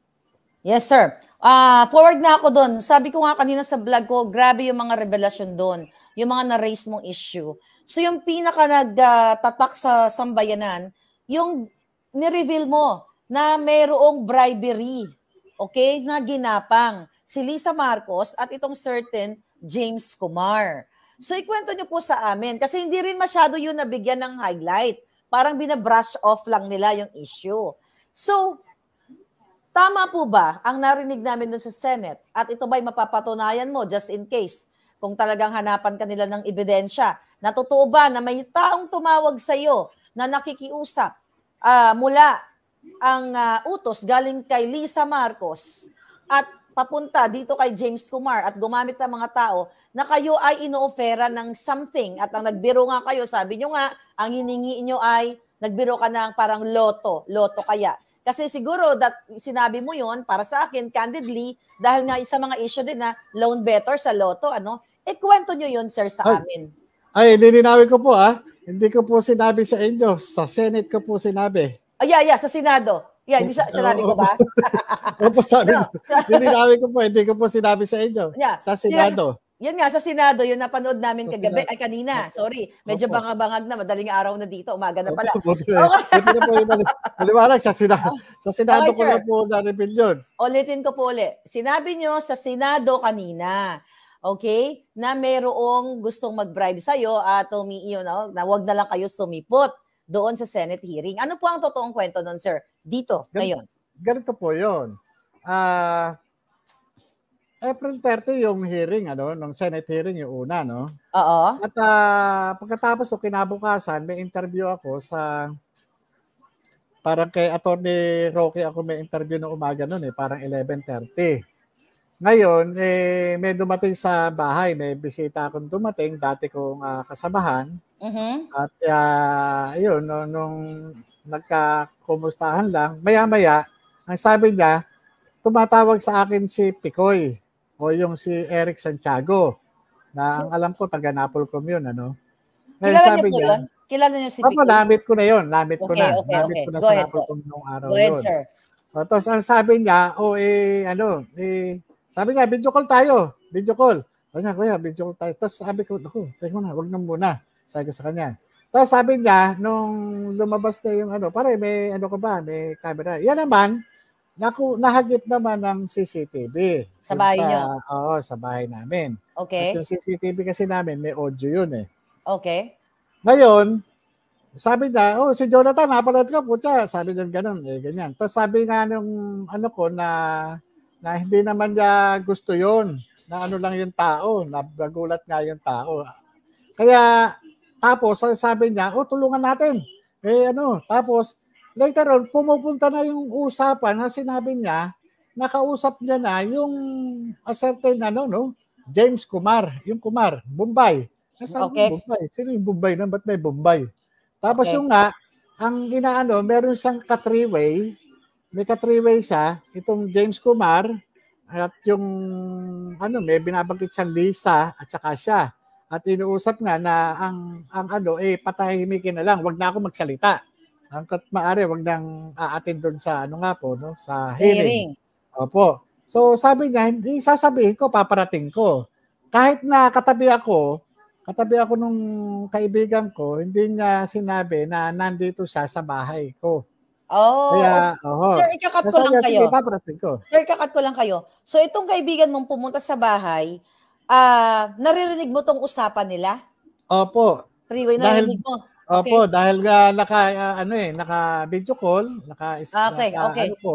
Yes, sir. Uh, forward na ako doon. Sabi ko nga kanina sa vlog ko, grabe yung mga revelasyon doon. Yung mga na-raise mong issue. So yung pinaka nagtatak sa sambayanan, yung ni-reveal mo na mayroong bribery, okay, na ginapang si Lisa Marcos at itong certain James Kumar. So ikwento niyo po sa amin kasi hindi rin masyado yun nabigyan ng highlight. Parang binabrush off lang nila yung issue. So, tama po ba ang narinig namin dun sa Senate? At ito ba'y mapapatunayan mo just in case kung talagang hanapan kanila ng ebidensya. Natotoo ba na may taong tumawag sa iyo na nakikiusap uh, mula ang uh, utos galing kay Lisa Marcos at papunta dito kay James Kumar at gumamit ng mga tao na kayo ay inoofera ng something at ang nagbiro nga kayo, sabi nyo nga, ang hiningi nyo ay nagbiro ka ng parang loto, loto kaya. Kasi siguro that sinabi mo yon para sa akin candidly dahil nga isa mga issue din na loan better sa loto ano Ikwento nyo yun, sir, sa ay, amin. Ay, nininawin ko po ah. Hindi ko po sinabi sa inyo. Sa Senate ko po sinabi. Ay, oh, yeah, yeah, sa Senado. Yeah, hindi sa, sinabi ko ba? Opo, sabi no. Hindi ko po, hindi ko po sinabi sa inyo. Yeah. Sa Senado. Sinabi, yan nga, sa Senado, yun napanood namin kagabi, ay kanina, sorry. Medyo Opo. bangabangag na, madaling araw na dito, umaga na pala. Opo, buti na. Okay. buti na po yung maliwanag sa Senado. Oh. Sa Senado okay, ko sir. na po na-reveal yun. Ulitin ko po ulit. Sinabi nyo sa Senado kanina, okay, na mayroong gustong mag-bribe sa'yo at ah, umi, you know, na wag na lang kayo sumipot doon sa Senate hearing. Ano po ang totoong kwento nun, sir, dito, Gan- ngayon? Ganito po yun. Ah... Uh, April 30 yung hearing, ano, nung Senate hearing yung una, no? Oo. At uh, pagkatapos o kinabukasan, may interview ako sa parang kay Attorney Rocky ako may interview na umaga noon eh, parang 11.30. Ngayon, eh, may dumating sa bahay, may bisita akong dumating, dati kong uh, kasamahan. Uh-huh. At uh, ah, yun, no, nung nagkakumustahan lang, maya-maya, ang sabi niya, tumatawag sa akin si Picoy o yung si Eric Santiago na ang alam ko taga Napol commune ano? Ngayon Kilala sabi niyo niya, yun? Kilala niyo si Picoy? Ako, lamit ko na yun. Lamit okay, ko na. Okay, lamit okay. ko na go sa ahead, Napolcom nung araw go ahead, yun. Sir. O, tapos ang sabi niya, o oh, eh, ano, eh, sabi niya, video call tayo. Video call. Kanya, niya, kuya, video call tayo. Tapos sabi ko, naku, teka na, huwag na muna. Sabi ko sa kanya. Tapos sabi niya, nung lumabas na yung ano, pare, may ano ka ba, may camera. Yan naman, naku, nahagip naman ng CCTV. Sa bahay niyo? Oo, sa bahay namin. Okay. At yung CCTV kasi namin, may audio yun eh. Okay. Ngayon, sabi niya, oh, si Jonathan, napanood ka po siya. Sabi niya, ganun, eh, ganyan. Tapos sabi nga nung ano ko na na hindi naman niya gusto yon na ano lang yung tao, nagulat nga yung tao. Kaya tapos sabi niya, oh tulungan natin. Eh ano, tapos later on pumupunta na yung usapan na sinabi niya, nakausap niya na yung a certain ano no, James Kumar, yung Kumar, Bombay. Nasaan okay. yung Bombay? Sino yung Bombay na? Ba't may Bombay? Tapos okay. yung nga, ang inaano, meron siyang ka-three-way may ka three-way siya, itong James Kumar at yung ano, may binabanggit siyang Lisa at saka siya. At inuusap nga na ang ang ano eh patahimikin na lang, wag na ako magsalita. Hangkat maari wag nang aatin doon sa ano nga po no, sa hearing. hearing. Opo. So sabi niya, hindi sasabihin ko, paparating ko. Kahit na katabi ako, katabi ako nung kaibigan ko, hindi niya sinabi na nandito siya sa bahay ko. Oh. Kaya, oho. Sir, ikakat ko lang kayo. Sige, paparating ko. Sir, ikakat ko lang kayo. So, itong kaibigan mong pumunta sa bahay, ah uh, naririnig mo tong usapan nila? Opo. Freeway, naririnig dahil, mo? Okay. Opo, dahil uh, naka, uh, ano eh, naka video call, naka, ah, okay, naka okay. ano po,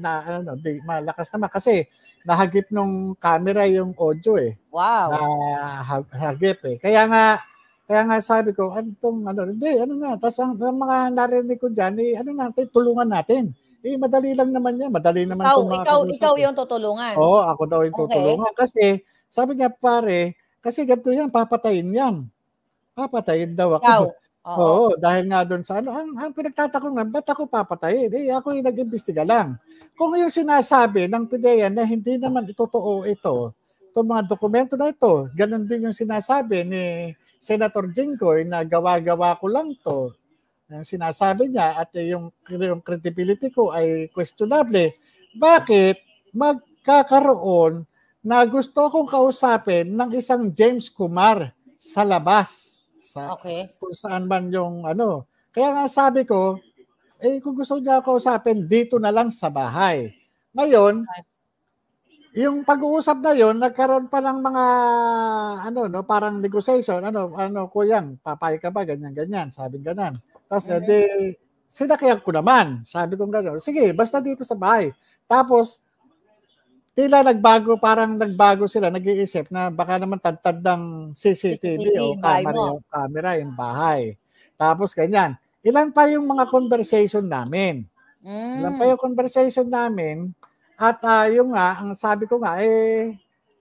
na, ano, di, malakas naman kasi nahagip nung camera yung audio eh. Wow. Na, hagip eh. Kaya nga, kaya nga sabi ko, ano tong, ano, hindi, ano na. Tapos ang, ang mga narinig ko dyan, eh, ano natin, eh, tulungan natin. Eh, madali lang naman yan. Madali naman ikaw, itong ikaw, ikaw yung tutulungan. Oo, ako daw yung tutulungan. Okay. Kasi, sabi niya, pare, kasi ganito yan, papatayin yan. Papatayin daw ako. Ikaw. Oo. Oo, dahil nga doon sa ano, ang, ang pinagtatakong na, ba't ako papatayin? Eh, ako yung nag-imbestiga lang. Kung yung sinasabi ng PDEA na hindi naman totoo ito, itong mga dokumento na ito, ganun din yung sinasabi ni Senator Jinggoy na gawa-gawa ko lang to. Ang sinasabi niya at yung, yung credibility ko ay questionable. Bakit magkakaroon na gusto kong kausapin ng isang James Kumar sa labas sa okay. kung saan man yung ano. Kaya nga sabi ko, eh kung gusto niya ako usapin dito na lang sa bahay. Ngayon, yung pag-uusap na yon nagkaroon pa ng mga ano no parang negotiation ano ano kuyang papay ka ba ganyan ganyan sabi ganyan tapos eh, mm-hmm. edi sinakyan ko naman sabi ko ganyan sige basta dito sa bahay tapos tila nagbago parang nagbago sila nag-iisip na baka naman tantad ng CCTV, CCTV o camera yung camera yung bahay tapos ganyan ilan pa yung mga conversation namin mm. ilan pa mm. yung conversation namin at uh, ah, yung nga, ang sabi ko nga, eh,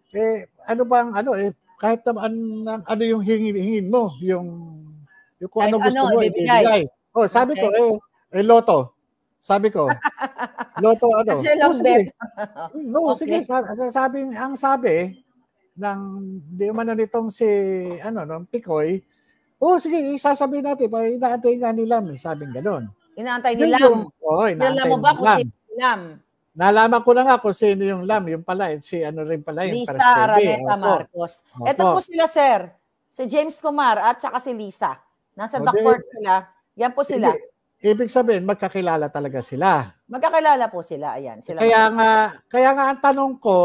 eh ano bang, ano, eh, kahit naman an, ano yung hingin, hingin mo, yung, yung kung ano kahit ano, gusto ano, mo, eh, ibibigay. ibibigay. Oh, sabi okay. ko, eh, eh, loto. Sabi ko, loto ano. Kasi oh, sige. Mm, no, okay. sige, sabi, sabi, ang sabi ng di man nitong si ano nung Picoy. oh sige, isasabi natin, pa inaantay nga ni Lam, eh, sabing ganoon. Inaantay ni Lam. oh, inaantay Nila mo ba kung si Lam? Nalaman ko na nga kung sino yung lam, yung pala, eh, si ano rin pala yung Lisa Araneta Marcos. Opo. Ito po sila, sir. Si James Kumar at saka si Lisa. Nasa o, the court sila. Yan po sila. Ibig sabihin, magkakilala talaga sila. Magkakilala po sila, ayan. Sila kaya magkakilala. nga, kaya nga ang tanong ko,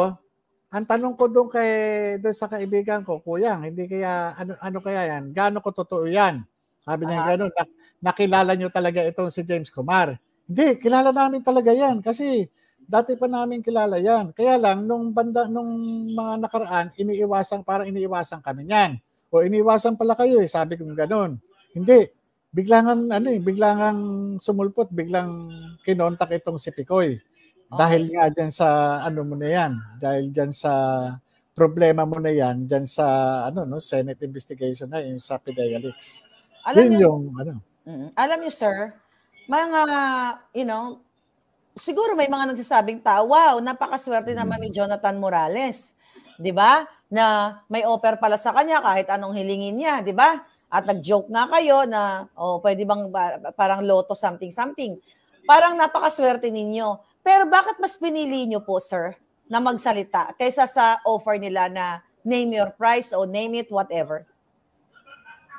ang tanong ko doon kay doon sa kaibigan ko, kuya, hindi kaya ano ano kaya yan? Gaano ko totoo yan? Sabi niya uh-huh. Ah. ganoon, nakilala niyo talaga itong si James Kumar. Hindi, kilala namin talaga yan kasi Dati pa namin kilala yan. Kaya lang, nung, banda, nung mga nakaraan, iniiwasan, parang iniiwasan kami niyan. O iniiwasan pala kayo eh, sabi ko ganun. Hindi. Biglang ano eh, biglang sumulpot, biglang kinontak itong si Picoy. Ah. Dahil nga dyan sa, ano mo na yan, dahil dyan sa problema mo na yan, dyan sa, ano no, Senate investigation na, yung sa Pidayalix. Alam yun niyo, yung, ano. Mm, alam niyo, sir, mga, you know, siguro may mga nagsasabing tao, wow, napakaswerte hmm. naman ni Jonathan Morales, 'di ba? Na may offer pala sa kanya kahit anong hilingin niya, 'di ba? At nag-joke nga kayo na, oh, pwede bang parang loto something something. Parang napakaswerte ninyo. Pero bakit mas pinili niyo po, sir, na magsalita kaysa sa offer nila na name your price o name it whatever?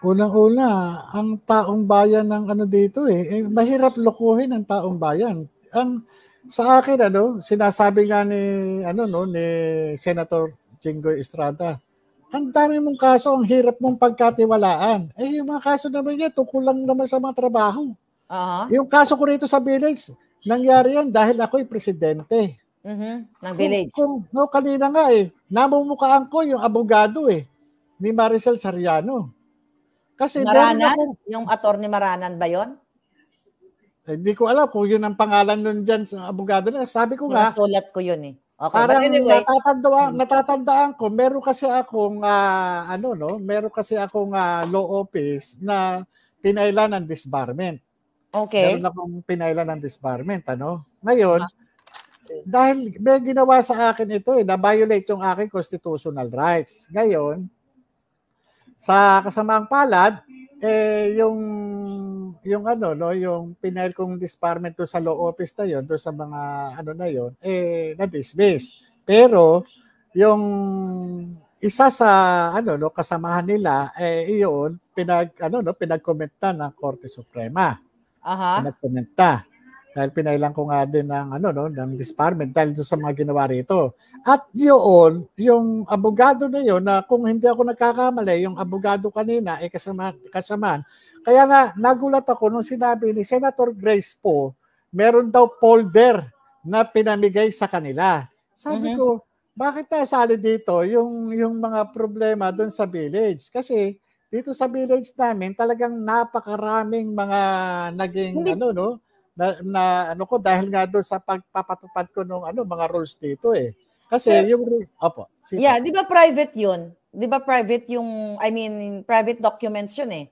Unang-una, ang taong bayan ng ano dito eh, eh mahirap lokohin ang taong bayan ang sa akin ano, sinasabi nga ni ano no ni Senator Jinggoy Estrada, ang dami mong kaso, ang hirap mong pagkatiwalaan. Eh, yung mga kaso naman niya, tungkol lang naman sa mga trabaho. Uh-huh. Yung kaso ko rito sa village, nangyari yan dahil ako'y presidente. Mm-hmm. Ng village. Kung, kung, no, kanina nga eh, namumukaan ko yung abogado eh, ni Maricel Sariano. Kasi Maranan? Ako, yung attorney Maranan ba yon? Hindi eh, ko alam kung yun ang pangalan nun dyan sa abogado na. Sabi ko nga. Nasulat ko yun eh. Okay, parang anyway, natatandaan, hmm. natatandaan ko, meron kasi akong, uh, ano no, meron kasi akong uh, law office na pinailan ng disbarment. Okay. Meron akong pinailan ng disbarment, ano. Ngayon, ah. dahil may ginawa sa akin ito eh, na-violate yung aking constitutional rights. Ngayon, sa kasamaang palad, eh yung yung ano no yung pinail kong disbarment sa law office na yon sa mga ano na yon eh na dismiss pero yung isa sa ano no kasamahan nila eh iyon pinag ano no pinagkomenta ng Korte Suprema. Aha. Pinagkomenta dahil pinailan ko nga din ng ano no ng disbarment dahil sa mga ginawa rito. At yun, yung abogado na yun na kung hindi ako nagkakamali, yung abogado kanina ay eh, kasama kasamaan. Kaya nga nagulat ako nung sinabi ni Senator Grace po, meron daw folder na pinamigay sa kanila. Sabi mm-hmm. ko, bakit nasali dito yung yung mga problema doon sa village? Kasi dito sa village namin talagang napakaraming mga naging hindi, ano no na, na ano ko dahil nga doon sa pagpapatupad ko ng ano mga rules dito eh. Kasi Sir, yung opo. Sita. Yeah, 'di ba private 'yun? 'Di ba private yung I mean private documents 'yun eh.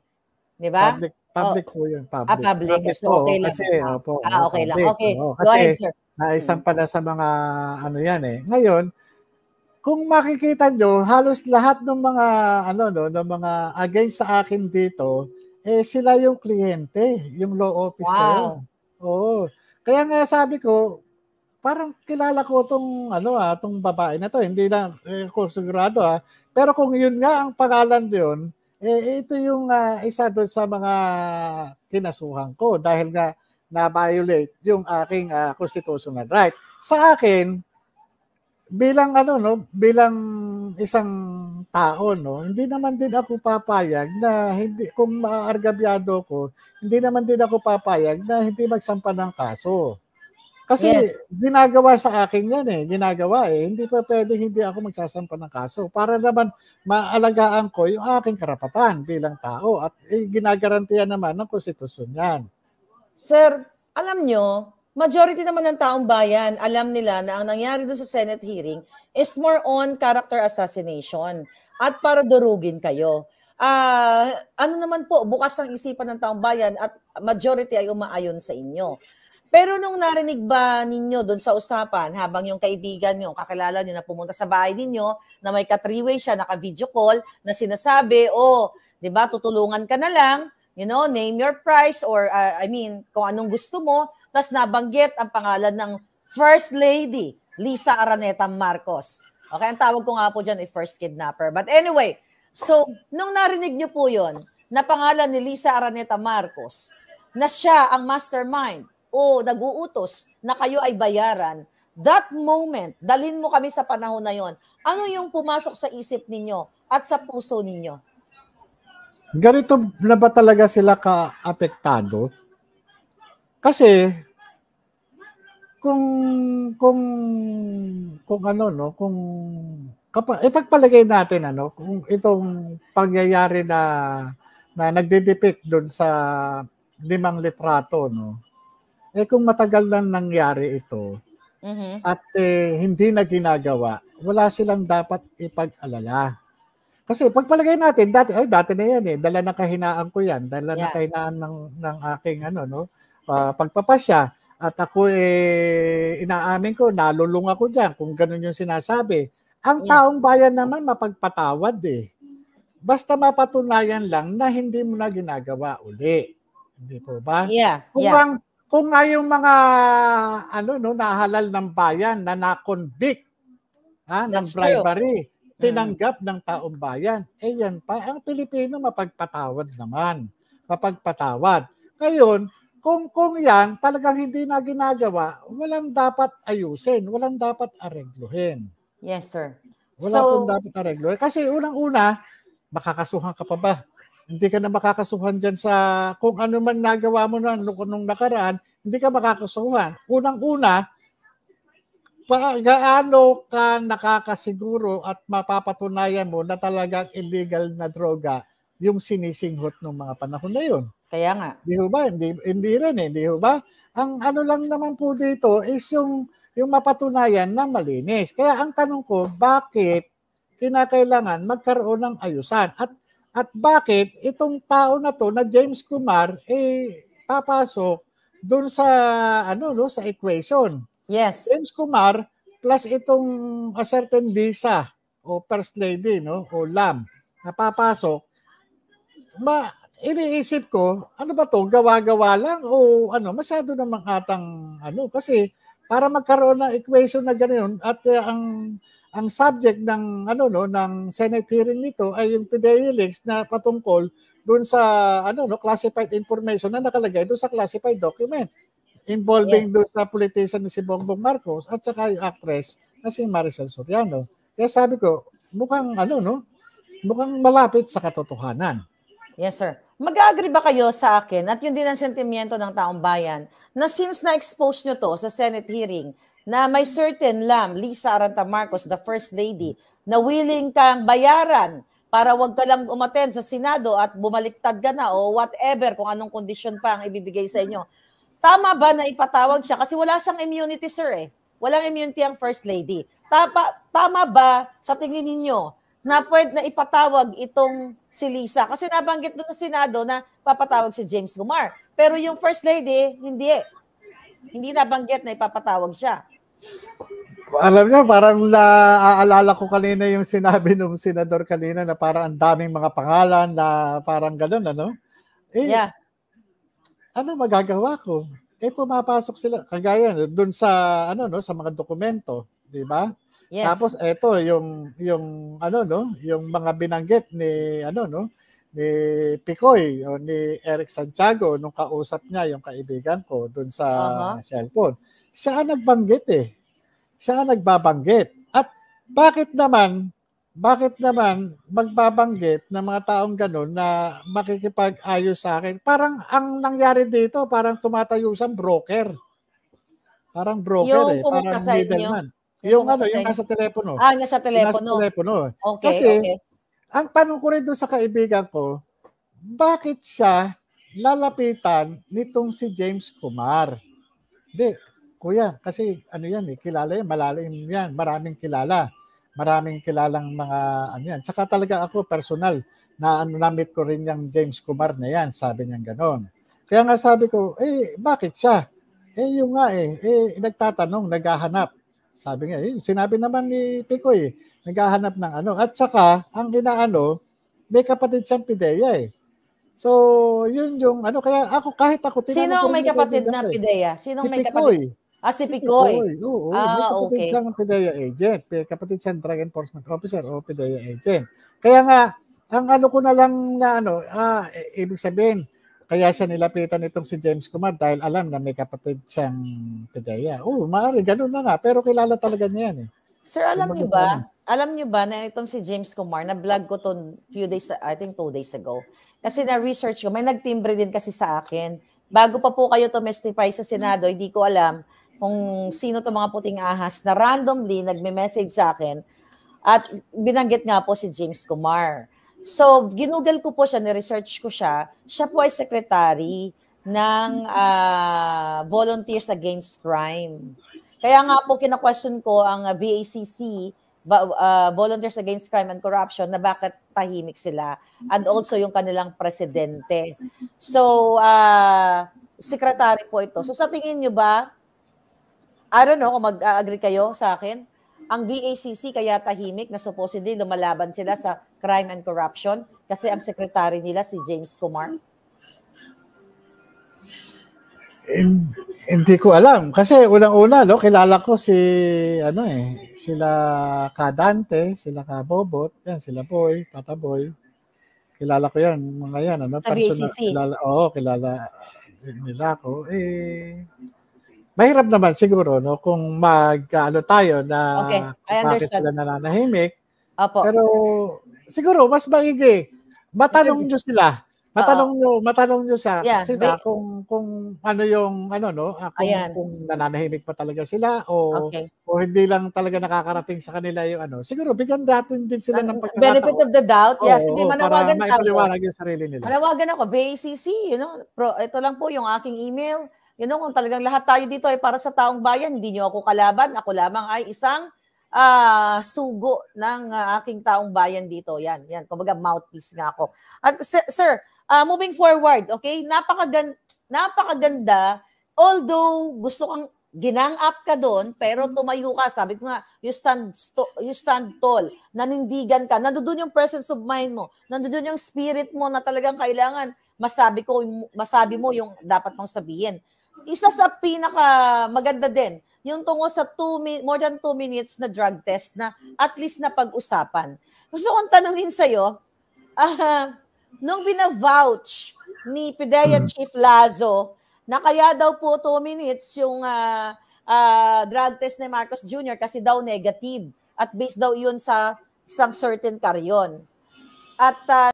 'Di ba? Public public oh. po 'yun, public. Ah, public. public so, okay lang. Kasi, ah, opo, ah, okay public, lang. Okay. Oh, kasi, Go ahead, sir. isang mm. pala sa mga ano 'yan eh. Ngayon, kung makikita nyo, halos lahat ng mga ano no, ng mga against sa akin dito, eh sila yung kliyente, yung law office wow. Oo. Kaya nga sabi ko, parang kilala ko tong ano ah, tong babae na to. Hindi lang eh, ko sigurado ah. Pero kung yun nga ang pangalan yun, eh, ito yung uh, isa doon sa mga kinasuhan ko dahil nga na-violate yung aking uh, constitutional right. Sa akin, bilang ano no, bilang isang tao no, hindi naman din ako papayag na hindi kung maargabyado ko, hindi naman din ako papayag na hindi magsampa ng kaso. Kasi yes. ginagawa sa akin 'yan eh, ginagawa eh. Hindi pa pwede hindi ako magsasampa ng kaso para naman maalagaan ko yung aking karapatan bilang tao at eh, ginagarantiya naman ng konstitusyon 'yan. Sir, alam nyo, majority naman ng taong bayan, alam nila na ang nangyari doon sa Senate hearing is more on character assassination at para durugin kayo. Uh, ano naman po, bukas ang isipan ng taong bayan at majority ay umaayon sa inyo. Pero nung narinig ba ninyo doon sa usapan, habang yung kaibigan nyo, kakilala nyo na pumunta sa bahay ninyo, na may ka-three-way siya, naka-video call, na sinasabi, oh, di ba, tutulungan ka na lang, you know, name your price or uh, I mean, kung anong gusto mo, tapos nabanggit ang pangalan ng First Lady, Lisa Araneta Marcos. Okay, ang tawag ko nga po dyan ay first kidnapper. But anyway, so nung narinig niyo po yon na pangalan ni Lisa Araneta Marcos, na siya ang mastermind o nag-uutos na kayo ay bayaran, that moment, dalin mo kami sa panahon na yon. Ano yung pumasok sa isip ninyo at sa puso ninyo? Ganito na ba talaga sila ka-apektado? Kasi kung kung kung ano no, kung kapag ipagpalagay eh, natin ano, kung itong pangyayari na na nagdedepict doon sa limang litrato no. Eh kung matagal nang nangyari ito mm-hmm. at eh, hindi na ginagawa, wala silang dapat ipag-alala. Kasi pagpalagay natin dati ay dati na 'yan eh, dala na kahinaan ko 'yan, dala yeah. na kahinaan ng ng aking ano no uh, pagpapasya at ako eh inaamin ko nalulung ako diyan kung ganun yung sinasabi. Ang taong bayan naman mapagpatawad eh. Basta mapatunayan lang na hindi mo na ginagawa uli. Hindi po ba? Yeah. Kung yeah. ang kung nga yung mga ano no nahalal ng bayan na na-convict ha, That's ng bribery, true. Mm. tinanggap mm. ng taong bayan. Eh yan pa, ang Pilipino mapagpatawad naman. Mapagpatawad. Ngayon, kung kung yan talagang hindi na ginagawa, walang dapat ayusin, walang dapat aregluhin. Yes, sir. Wala so, pong dapat aregluhin. Kasi unang-una, makakasuhan ka pa ba? Hindi ka na makakasuhan dyan sa kung ano man nagawa mo na nung nakaraan, hindi ka makakasuhan. Unang-una, pa, gaano ka nakakasiguro at mapapatunayan mo na talagang illegal na droga yung sinisinghot ng mga panahon na yun. Kaya nga. Hindi ho ba? Hindi, hindi rin eh. Hindi ho ba? Ang ano lang naman po dito is yung, yung mapatunayan na malinis. Kaya ang tanong ko, bakit kinakailangan magkaroon ng ayusan? At, at bakit itong tao na to na James Kumar eh papasok doon sa ano no sa equation. Yes. James Kumar plus itong a certain visa o first lady no o lam na papasok ma iniisip ko, ano ba to, gawa-gawa lang o ano, masyado namang atang ano kasi para magkaroon ng equation na ganyan at uh, ang ang subject ng ano no ng Senate hearing nito ay yung PDEA na patungkol doon sa ano no classified information na nakalagay doon sa classified document involving yes. doon sa politician ni si Bongbong Marcos at saka yung actress na si Maricel Soriano. Kaya sabi ko, mukhang ano no, mukhang malapit sa katotohanan. Yes, sir. Mag-agree ba kayo sa akin at yun din ang sentimiento ng taong bayan na since na-expose nyo to sa Senate hearing na may certain lam, Lisa Aranta Marcos, the First Lady, na willing kang bayaran para wag ka lang umaten sa Senado at bumaliktad ka na o whatever kung anong kondisyon pa ang ibibigay sa inyo. Tama ba na ipatawag siya? Kasi wala siyang immunity, sir eh. Walang immunity ang First Lady. Tama, tama ba sa tingin ninyo na pwede na ipatawag itong si Lisa. Kasi nabanggit doon sa Senado na papatawag si James Gumar. Pero yung First Lady, hindi. Hindi nabanggit na ipapatawag siya. Alam niyo, parang naaalala ko kanina yung sinabi ng senador kanina na parang ang daming mga pangalan na parang ganun, ano? Eh, yeah. Ano magagawa ko? Eh, pumapasok sila. Kagaya, doon sa, ano, no, sa mga dokumento. Di ba? Yes. Tapos ito yung yung ano no, yung mga binanggit ni ano no, ni Picoy o ni Eric Santiago nung kausap niya yung kaibigan ko doon sa uh-huh. cellphone. Siya nagbanggit eh. Siya nagbabanggit. At bakit naman bakit naman magbabanggit ng mga taong ganun na makikipag-ayos sa akin? Parang ang nangyari dito, parang tumatayo sa broker. Parang broker yung eh. Parang middleman. Yung ano, ano yung nasa telepono. Ah, nasa telepono. Nasa telepono. Okay, Kasi, okay. ang tanong ko rin doon sa kaibigan ko, bakit siya lalapitan nitong si James Kumar? Hindi, kuya, kasi ano yan eh, kilala yan, malalim yan, maraming kilala. Maraming kilalang mga ano yan. Tsaka talaga ako personal na ano namit ko rin yung James Kumar na yan, sabi niya ganoon. Kaya nga sabi ko, eh bakit siya? Eh yung nga eh, eh nagtatanong, naghahanap. Sabi nga, eh, sinabi naman ni Picoy, eh, naghahanap ng ano. At saka, ang inaano, may kapatid siyang Pidea eh. So, yun yung ano. Kaya ako, kahit ako, Sino ang may kapatid na eh. Pidea? Sino si may kapatid? Ah, si Picoy. Si Picoy. Oo, ah, may kapatid okay. siyang PIDEA agent. Kapatid siyang drug enforcement officer o PIDEA agent. Kaya nga, ang ano ko na lang na ano, ah, e, ibig sabihin, kaya siya nilapitan itong si James Kumar dahil alam na may kapatid siyang Pedaya. oh, maaari, ganun na nga. Pero kilala talaga niya yan eh. Sir, alam niyo ba? Alam niyo ba na itong si James Kumar, na vlog ko to few days, I think two days ago. Kasi na-research ko, may nagtimbre din kasi sa akin. Bago pa po kayo to testify sa Senado, hindi ko alam kung sino to mga puting ahas na randomly nagme-message sa akin at binanggit nga po si James Kumar. So, ginugol ko po siya, ni-research ko siya. Siya po ay secretary ng uh, Volunteers Against Crime. Kaya nga po kina ko ang ah, VACC, uh, ah, Volunteers Against Crime and Corruption, na bakit tahimik sila. And also yung kanilang presidente. So, uh, secretary po ito. So, sa tingin nyo ba, I don't know kung mag-agree kayo sa akin, ang VACC kaya tahimik na supposedly lumalaban sila sa crime and corruption kasi ang sekretary nila si James Kumar? hindi ko alam kasi unang-una no kilala ko si ano eh sila Kadante, sila Kabobot, yan sila Boy, Tata Boy. Kilala ko yan, mga yan ano, sa personal, VACC. kilala, oh, kilala nila ako. Eh mahirap naman siguro no kung mag ano tayo na okay, I bakit sila nananahimik. Opo. Pero siguro mas maigi. Matanong niyo sila. Matanong niyo, matanong niyo sa yeah, sila wait. kung kung ano yung ano no, ah, kung, Ayan. kung nananahimik pa talaga sila o okay. o hindi lang talaga nakakarating sa kanila yung ano. Siguro bigyan natin din sila ng pagkakataon. Benefit of the doubt. Yes, yeah, sige manawagan tayo. Para Manawagan ako, VACC, you know. Pro, ito lang po yung aking email you know, kung talagang lahat tayo dito ay para sa taong bayan, hindi nyo ako kalaban, ako lamang ay isang uh, sugo ng uh, aking taong bayan dito. Yan, yan. Kumbaga mouthpiece nga ako. At sir, sir uh, ah, moving forward, okay? Napakaganda, napakaganda although gusto kang ginang up ka doon, pero mm-hmm. tumayo ka. Sabi ko nga, you stand, sto- you stand tall. Nanindigan ka. Nandoon yung presence of mind mo. Nandoon yung spirit mo na talagang kailangan masabi ko masabi mo yung dapat mong sabihin isa sa pinaka maganda din, yung tungo sa two, more than 2 minutes na drug test na at least na pag-usapan. Gusto kong tanungin sa'yo, uh, nung binavouch ni PIDEA mm. Chief Lazo na kaya daw po 2 minutes yung uh, uh, drug test ni Marcos Jr. kasi daw negative at based daw yun sa some certain karyon. At uh,